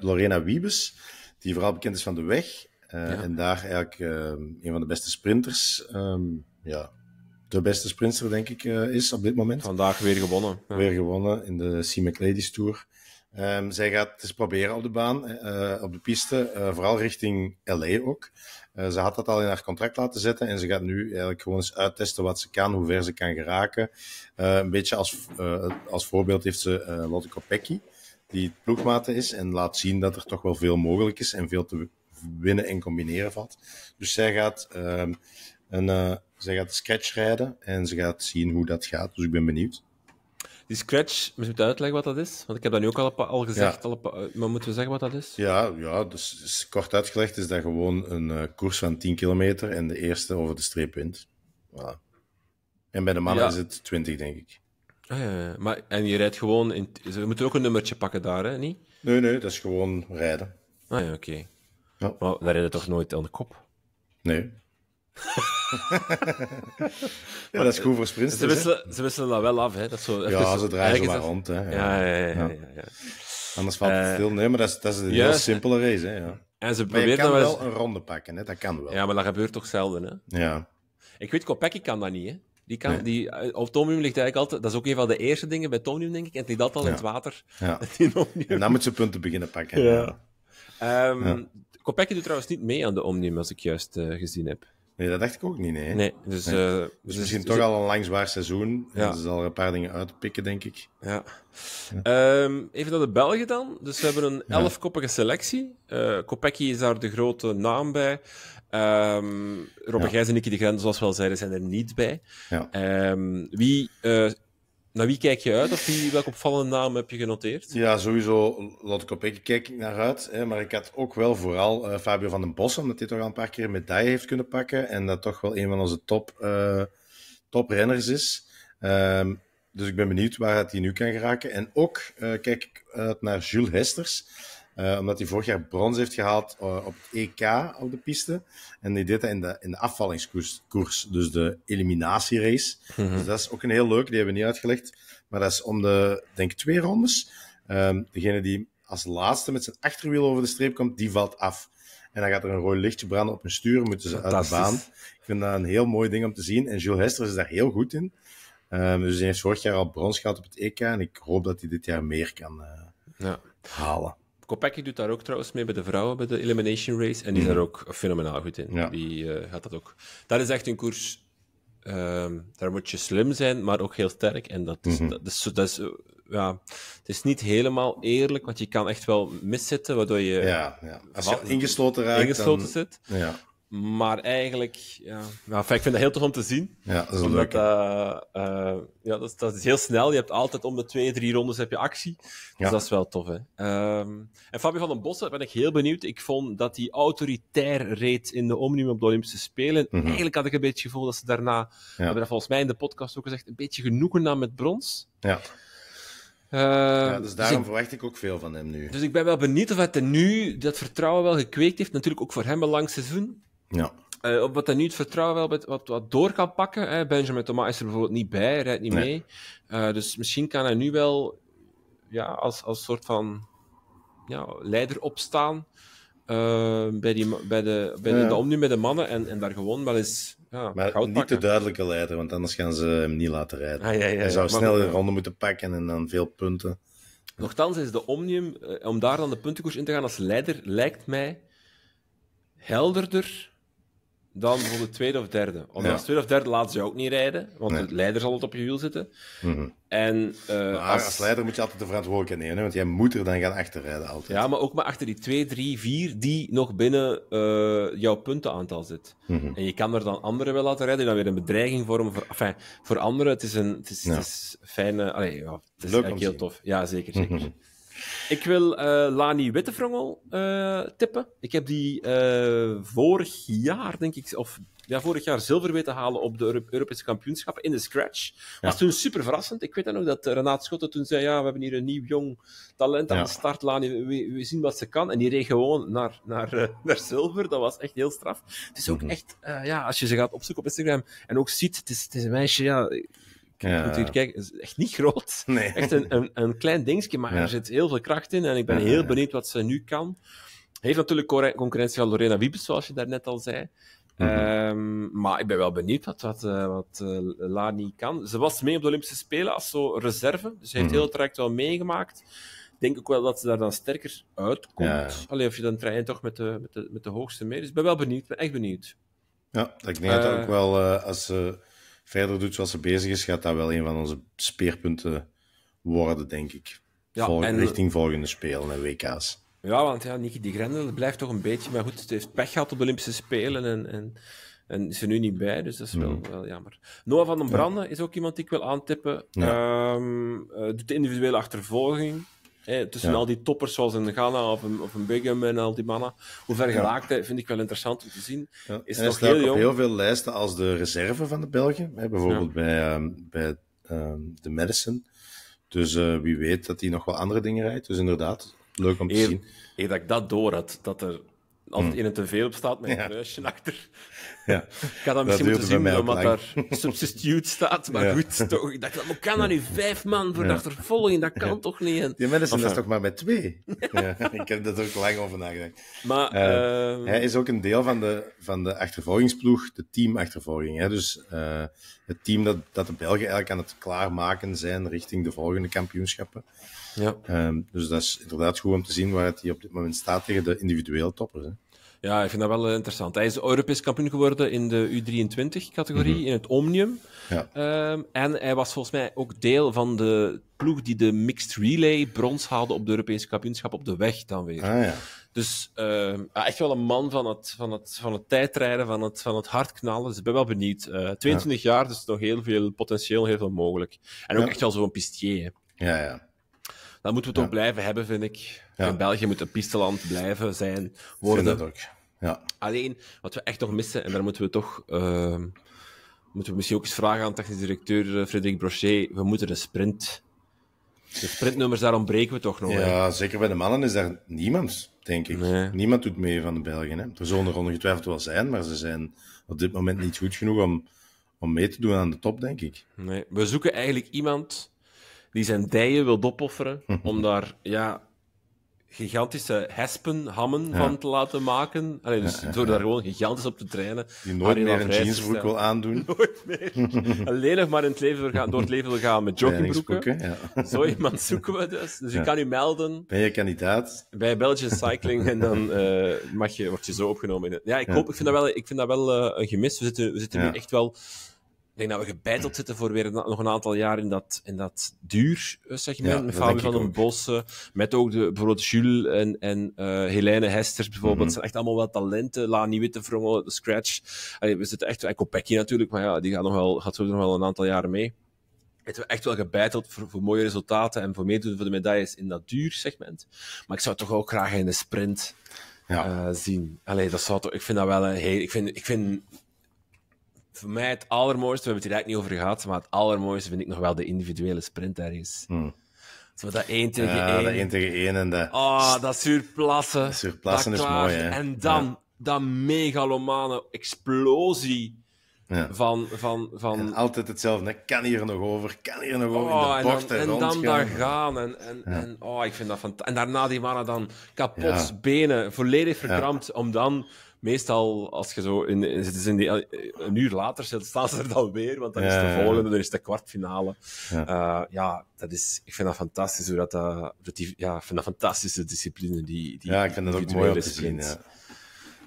Lorena Wiebes die vooral bekend is van de weg. Eh, en daar eigenlijk ehm, een van de beste sprinters, ehm, ja, de beste sprinter denk ik eh, is op dit moment. Vandaag weer gewonnen. Weer gewonnen in de CIMEC Ladies Tour. Ehm, zij gaat het eens proberen op de baan, eh, op de piste, vooral richting LA ook. ze had dat al in haar contract laten zetten en ze gaat nu eigenlijk gewoon eens uittesten wat ze kan, hoe ver ze kan geraken. een beetje als, als voorbeeld heeft ze Lotte Kopecky, die ploegmaten is en laat zien dat er toch wel veel mogelijk is en veel te winnen en combineren valt. Dus zij gaat, um, een, eh, zij gaat scratch rijden en ze gaat zien hoe dat gaat. Dus ik ben benieuwd. Die scratch, moet je uitleggen wat dat is? Want ik heb dat nu ook al, al gezegd, maar moeten we zeggen wat dat is? Ja, ja dus kort uitgelegd is dat gewoon een uh, koers van 10 kilometer en de eerste over de streep wint. En bij de mannen is het 20, denk ik. Ah, ja, Maar, en je rijdt gewoon... In, we moeten ook een nummertje pakken daar, hè? Niet? Nee, nee, dat is gewoon rijden. Ah ja, oké. Ja. Maar daar rijden toch nooit aan de kop? Nee. ja, dat is goed voor sprinters. Ze wisselen, ze wisselen dat wel af, hè? Dat zo, ja, ze draaien ze maar rond, hè? Ja, ja, ja. ja, ja. Anders valt het eh, stil. Nee, maar dat is, dat is een heel simpele race, hè? Ja. En ze proberen dan wel een ronde pakken, hè? Dat kan wel. Ja, maar dat gebeurt toch zelden, hè? Ja. Ik weet, Kopecky kan dat niet, hè? Die kan, nee. die, eh, ligt eigenlijk altijd, dat is ook een van de eerste dingen bij Tonium, denk ik. En die dat al in het water. Ja. en dan moet je punten beginnen pakken. Ja. ja. Ehm, doet trouwens niet mee aan de Omnium, als ik juist eh, gezien heb. Nee, dat dacht ik ook niet, nee. nee dus, eh, dus, dus misschien toch al een lang zwaar seizoen. Ja. ze zal een paar dingen uitpikken, denk ik. Ja. Ehm, even naar de Belgen dan. Dus we hebben een elfkoppige selectie. Uh, is daar de grote naam bij. Um, Robert Gijs en Nicky de Gren, zoals we al zeiden, zijn er niet bij. Ja. Ehm, wie, eh, naar wie kijk je uit? Of wie, welke opvallende naam heb je genoteerd? Ja, sowieso laat ik op ik kijk naar uit. Hè, maar ik had ook wel vooral eh, Fabio van den Bos, omdat hij toch al een paar keer een medaille heeft kunnen pakken. En dat toch wel een van onze top, uh, toprenners is. Ehm, dus ik ben benieuwd waar hij nu kan geraken. En ook kijk ik uit naar Jules Hesters. Eh, omdat hij vorig jaar brons heeft gehaald eh, op het EK op de piste. En die deed dat in de, in de afvallingskoers, dus de eliminatierace. Mhm. Dus dat is ook een heel leuk, die hebben we niet uitgelegd. Maar dat is om de, denk ik, twee rondes. Um, degene die als laatste met zijn achterwiel over de streep komt, die valt af. En dan gaat er een rood lichtje branden op hun stuur, moeten ze uit de baan. Ik vind dat een heel mooi ding om te zien. En Jules Hester is daar heel goed in. Ehm, dus hij heeft vorig jaar al brons gehad op het EK. En ik hoop dat hij dit jaar meer kan eh, ja. halen. Kopecky doet daar ook trouwens mee bij de vrouwen, bij de Elimination Race. En die is mhm. daar ook fenomenaal goed in. Die eh, gaat dat ook. Dat is echt een koers. Ehm, daar moet je slim zijn, maar ook heel sterk. En dat is, mhm. dat eh, ja, het is niet helemaal eerlijk, want je kan echt wel miszitten, waardoor je. Ja, ja. ingesloten raakt. Ingesloten zit. Ja. Maar eigenlijk, ja. ja ik vind dat heel tof om te zien. Ja, dat is omdat, leuk. Eh, eh, ja, dat is, dat, is heel snel. Je hebt altijd om de twee, drie rondes heb je actie. Dus dat is wel tof, hè. Ehm, en Fabio van den Bossen ben ik heel benieuwd. Ik vond dat hij autoritair reed in de Omnium op de Olympische Spelen. Mhm. Eigenlijk had ik een beetje het gevoel dat ze daarna, ja. hebben volgens mij in de podcast ook gezegd, een beetje genoegen nam met brons. Ja. Uh, ja, dus, dus daarom ik, verwacht ik ook veel van hem nu. Dus ik ben wel benieuwd of hij nu dat vertrouwen wel gekweekt heeft. Natuurlijk ook voor hem een lang seizoen. Ja. Eh, op wat hij nu het vertrouwen wel wat, wat door kan pakken. Hè. Benjamin Thomas is er bijvoorbeeld niet bij, rijdt niet mee. Eh, dus misschien kan hij nu wel ja, als, als soort van ja, leider opstaan uh, bij, die, bij, de, bij de, ja. met de mannen en, en daar gewoon wel eens ja, maar niet de duidelijke leider, want anders gaan ze hem niet laten rijden. Ah, hij zou snel een ronde moeten pakken en dan veel punten. Nochtans is de Omnium, om daar dan de puntenkoers in te gaan als leider, lijkt mij helderder dan bijvoorbeeld tweede of derde. want ja. als tweede of derde laat ze ook niet rijden, want de leider zal het op je wiel zitten. Mm en, eh, als... leider moet je altijd de verantwoordelijkheid nemen, want jij moet er dan gaan achterrijden altijd. Ja, maar ook maar achter die twee, drie, vier die nog binnen eh, jouw puntenaantal zit. Mhm. En je kan er dan anderen wel laten rijden, die dan weer een bedreiging vormen voor, voor anderen. Het is een het is, het is fijne... ja, het is Leuk eigenlijk heel tof. Ja, zeker, zeker. Mhm. Ik wil eh, Lani Wittefrongel eh, tippen. Ik heb die eh, vorig jaar, denk ik, of ja, vorig jaar zilver weten halen op de Europese kampioenschappen in de scratch. Dat was toen super verrassend. Ik weet dan ook dat Renaat Schotten toen zei, ja, we hebben hier een nieuw jong talent aan de start. Lani, we, zien wat ze kan. En die reed gewoon naar, naar, naar zilver. Dat was echt heel straf. Het is ook mhm. echt, ja, als je ze gaat opzoeken op Instagram en ook ziet, het is, het is een meisje, ja, ja. Het is echt niet groot. Nee. Echt een, een, een, klein dingetje, maar er zit heel veel kracht in. En ik ben heel benieuwd wat ze nu kan. Heeft natuurlijk concurrentie van Lorena Wiebes, zoals je daarnet al zei. Mhm. Ehm, maar ik ben wel benieuwd wat, wat, eh, wat eh, Lani kan. Ze was mee op de Olympische Spelen als zo reserve. Dus ze heeft mhm. heel het traject wel meegemaakt. Ik denk ook wel dat ze daar dan sterker uitkomt. Alleen of je dan trein toch met de, met, de, met de hoogste mee. Dus ik ben wel benieuwd. ben echt benieuwd. Ja, ik denk dat eh, ook wel als ze verder doet zoals ze bezig is, gaat dat wel een van onze speerpunten worden, denk ik. Ja, en... Richting volgende Spelen en WK's. Ja, want ja, Niki de Grendel blijft toch een beetje... Maar goed, het heeft pech gehad op de Olympische Spelen en, en, en is er nu niet bij, dus dat is wel, hmm. jammer. Noah van den Branden is ook iemand die ik wil aantippen. Ja. Ehm, eh, doet de individuele achtervolging tussen al die toppers zoals een Ghana of een, of een en al die mannen. Hoe ver geraakt hij, vind ik wel interessant om te zien. Ja. Is heel veel lijsten als de reserve van de Belgen. bijvoorbeeld bij, ehm, ehm, de Madison. Dus eh, wie weet dat die nog wel andere dingen rijdt. Dus inderdaad, leuk om te zien. Eer dat ik dat door had, dat er altijd hmm. in het te veel op staat met een kruisje achter ja. Ik had dat misschien moeten zien, omdat daar substitute staat. Maar goed, toch. Ik dacht, hoe kan dat nu vijf man voor de achtervolging? Dat kan toch niet? En... Die mensen, dat is toch maar met twee? Ik heb dat ook lang over nagedacht. Maar, eh, ehm, Hij is ook een deel van de, van de achtervolgingsploeg, de teamachtervolging. Hè? Dus eh, het team dat, dat de Belgen eigenlijk aan het klaarmaken zijn richting de volgende kampioenschappen. Ja. Ehm, dus dat is inderdaad goed om te zien waar het op dit moment staat tegen de individuele toppers. Hè? Ja, ik vind dat wel eh, interessant. Hij is Europees kampioen geworden in de U23-categorie, mhm. in het Omnium. Ja. Ehm, en hij was volgens mij ook deel van de ploeg die de mixed relay brons haalde op de Europese kampioenschap op de weg dan weer. Ah, ja. Dus ehm, ah, echt wel een man van het, van het, van het tijdrijden, van het, van het hard knallen. Dus ik ben wel benieuwd. 22 eh, jaar, dus nog heel veel potentieel, heel veel mogelijk. En ook echt wel zo'n pistier. Hè. Ja, ja. Dat moeten we toch blijven hebben, vind ik. In België moet een pisteland blijven zijn, worden. dat ook. Ja. Alleen, wat we echt nog missen, en daar moeten we toch... Ehm, moeten we misschien ook eens vragen aan technisch directeur eh, Frederik Brochet. We moeten een sprint. De sprintnummers, daar ontbreken we toch nog. Ja, zeker bij de mannen is daar niemand, denk ik. Niemand doet mee van de Belgen. Hè. Er zullen er ongetwijfeld wel zijn, maar ze zijn op dit moment niet goed genoeg om, om mee te doen aan de top, denk ik. Nee, we zoeken eigenlijk iemand die zijn dijen wil opofferen om daar ja, gigantische hespen, hammen van te laten maken. alleen dus door daar gewoon gigantisch op te trainen. Die nooit meer een jeansbroek wil aandoen. Nooit meer. Alleen nog maar in het leven door het leven wil gaan met joggingbroeken. Zo iemand zoeken we dus. Dus je kan u melden. Ben je kandidaat? Bij Belgian Cycling en dan uh, mag je, word je zo opgenomen. In Ja, ik, Hoop, ik vind dat wel, ik vind dat wel uh, een gemis. We zitten, we zitten nu echt wel ik denk dat we gebeiteld hmm. zitten voor weer nog een aantal jaar in dat, in dat duur eh, segment. Ja, met Fabio van den Bossen, eh, met ook de, bijvoorbeeld Jules en, en eh, Helene Hester. bijvoorbeeld. Mm zijn echt allemaal wel talenten. la Lani Wittevrommel, Scratch. we zitten echt, en Kopecky natuurlijk, maar ja, die gaat, nog wel, gaat zo nog wel een aantal jaren mee. Het we echt wel gebeiteld voor, mooie resultaten en voor meedoen voor de medailles in dat duur segment. Maar ik zou toch ook graag in de sprint ja. zien. Allee, dat zou toch, ik vind dat wel een ik vind, ik vind voor mij het allermooiste, we hebben het hier eigenlijk niet over gehad, maar het allermooiste vind ik nog wel de individuele sprint ergens. Hmm. Zo dat 1 tegen 1. Ja, dat 1 tegen 1 en Oh, dat zuurplassen. is mooi, hè? En dan, ja. dat megalomane explosie ja. van, van, van... altijd hetzelfde, hè? Kan hier nog over? Kan hier nog over? in de oh, bochten En dan, en dan daar gaan. En, en, en, oh, ik vind dat fantastisch. En daarna die mannen dan kapot, benen, volledig verkrampt, om dan meestal als je zo in, in, in die, eh, een uur later staan ze er dan weer, want dan is de volgende, dan is de kwartfinale. Ja, eh, ja dat is, ik vind dat fantastisch hoe dat, eh, dat, die, ja, ik vind dat fantastische discipline die, die Ja, ik vind dat ook mooi om te ja.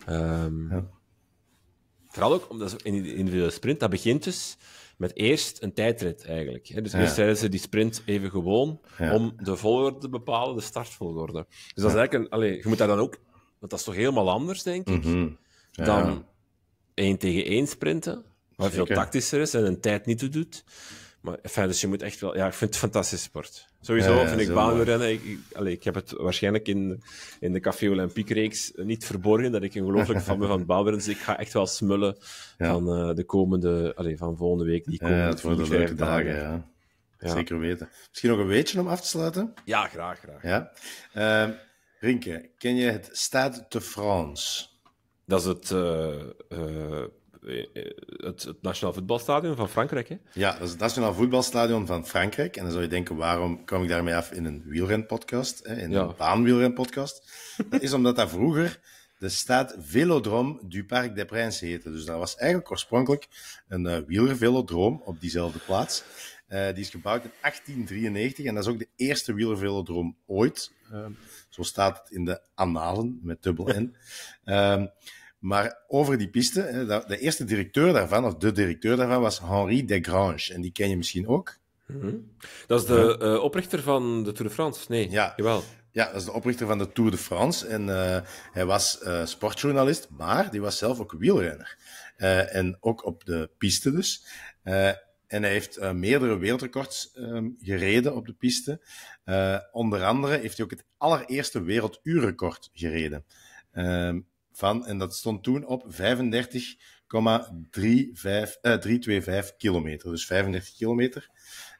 Ehm, ja. Vooral ook omdat in die individuele sprint, dat begint dus met eerst een tijdrit eigenlijk. Dus ja. eerst ze die sprint even gewoon om de volgorde te bepalen, de startvolgorde. Dus dat is eigenlijk een, allez, je moet daar dan ook want dat is toch helemaal anders, denk ik, mhm. dan één tegen één sprinten, wat veel tactischer is en een tijd niet te doet. Maar enfin, dus je moet echt wel... Ja, ik vind het fantastische sport. Sowieso vind ik baanrennen... Ik, ik, ik heb het waarschijnlijk in, in de Café Olympique reeks niet verborgen dat ik een gelooflijk fan ben van baanrennen. Dus ik ga echt wel smullen van eh, de komende... Allez, van volgende week. Die komende ja, het worden leuke dagen, ja. Zeker weten. Misschien nog een weetje om af te sluiten? Ja, graag, graag. Ja. Ehm, Rinke, ken je het Stade de France? Dat is het, eh, eh, het, het, Nationaal Voetbalstadion van Frankrijk, hè? Ja, dat is het Nationaal Voetbalstadion van Frankrijk. En dan zou je denken, waarom kwam ik daarmee af in een wielrenpodcast, hè? in ja. een baanwielrenpodcast? dat is omdat dat vroeger de Stade Vélodrome du Parc des Princes heette. Dus dat was eigenlijk oorspronkelijk een uh, op diezelfde plaats. Eh, die is gebouwd in 1893 en dat is ook de eerste wielervelodroom ooit. Eh, zo staat het in de annalen met dubbel N. Ehm, maar over die piste, eh, de eerste directeur daarvan, of de directeur daarvan, was Henri Desgrange. En die ken je misschien ook. Mhm. Dat is de oprichter van de Tour de France? Nee, ja. jawel. Ja, dat is de oprichter van de Tour de France. En hij was sportjournalist, maar die was zelf ook wielrenner. en ook op de piste dus. En hij heeft eh, meerdere wereldrecords ehm, gereden op de piste. Eh, onder andere heeft hij ook het allereerste werelduurrecord gereden. Ehm, van, en dat stond toen op 35,325 eh, kilometer. Dus 35 kilometer.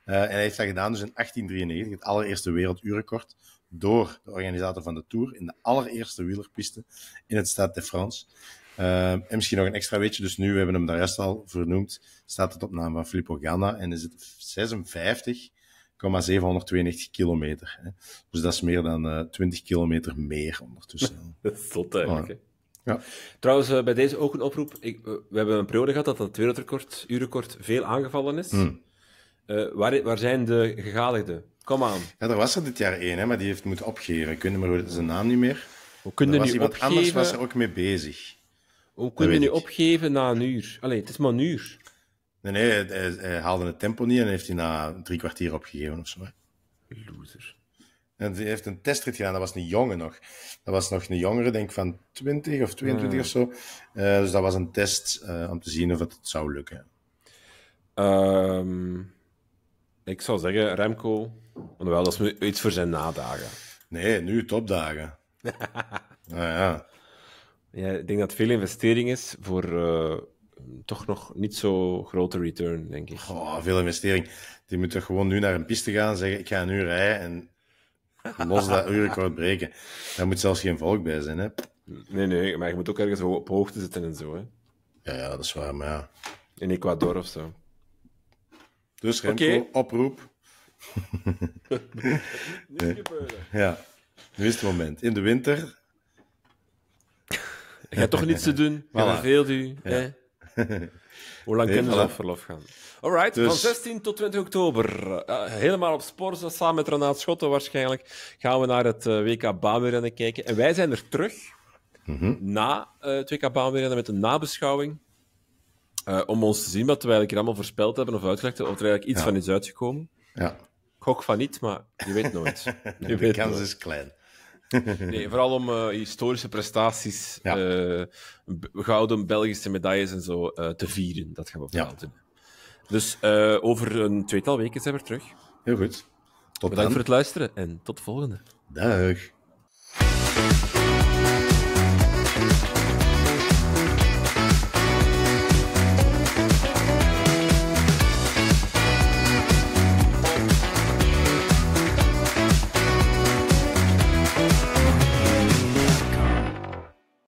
en hij heeft dat gedaan dus in 1893, het allereerste werelduurrecord. Door de organisator van de Tour in de allereerste wielerpiste in het Stade de France. Eh, en misschien nog een extra weetje. Dus nu, we hebben hem daar juist al vernoemd, staat het op naam van Filippo Ganna en is het 56,792 kilometer. Hè. Dus dat is meer dan 20 eh, kilometer meer ondertussen. tot eigenlijk, ah, ja. Trouwens, eh, bij deze ook een oproep. Ik, we hebben een periode gehad dat het wereldrecord, uurrecord, veel aangevallen is. Hmm. Waar, waar, zijn de gegadigden? Kom aan. Ja, er was er dit jaar één, hè, maar die heeft moeten opgeven. Ik weet niet meer zijn naam niet meer. Hoe kunnen die anders was er ook mee bezig. Hoe kun je nu opgeven na een uur? Allee, het is maar een uur. Nee, nee, hij, haalde het tempo niet en heeft hij na drie kwartier opgegeven of zo. Loser. En hij heeft een testrit gedaan, dat was een jongen nog. Dat was nog een jongere, denk ik van 20 of 22 ofzo. Ah. of zo. Eh, dus dat was een test eh, om te zien of het zou lukken. Ehm, ik zou zeggen, Remco, dat is iets voor zijn nadagen. Nee, nu topdagen. nou ah, ja. Ja, ik denk dat veel investering is voor eh, toch nog niet zo grote return, denk ik. Oh, veel investering. Die moeten gewoon nu naar een piste gaan, zeggen ik ga een uur rijden en los dat uurrecord breken. Daar moet zelfs geen volk bij zijn, hè. Nee, nee, maar je moet ook ergens op hoogte zitten en zo, hè. Ja, ja, dat is waar, maar ja. In Ecuador of zo. Dus Remco, oproep. nu gebeuren. Ja, nu is het moment. In de winter je hebt toch niets te doen, maar voilà. veel u. Hoe lang kunnen ze op verlof gaan? Alright, van 16 dus- tot 20 oktober. Eh, helemaal op Sporza, samen met Renaat Schotten waarschijnlijk, gaan we naar het eh, WK baanwielrennen kijken. En wij zijn er terug mhm. na eh, het WK baanwielrennen met een nabeschouwing. om ons te zien wat we eigenlijk allemaal voorspeld hebben of uitgelegd hebben, of er eigenlijk iets van is uitgekomen. Ja. Gok van niet, maar je weet nooit. je de weet kans is klein nee, vooral om eh, historische prestaties, eh, gouden Belgische medailles en zo eh, te vieren. Dat gaan we vooral ja. doen. Dus over een tweetal weken zijn we terug. Heel goed. Tot Bedankt dan. voor het luisteren en tot de volgende. Dag.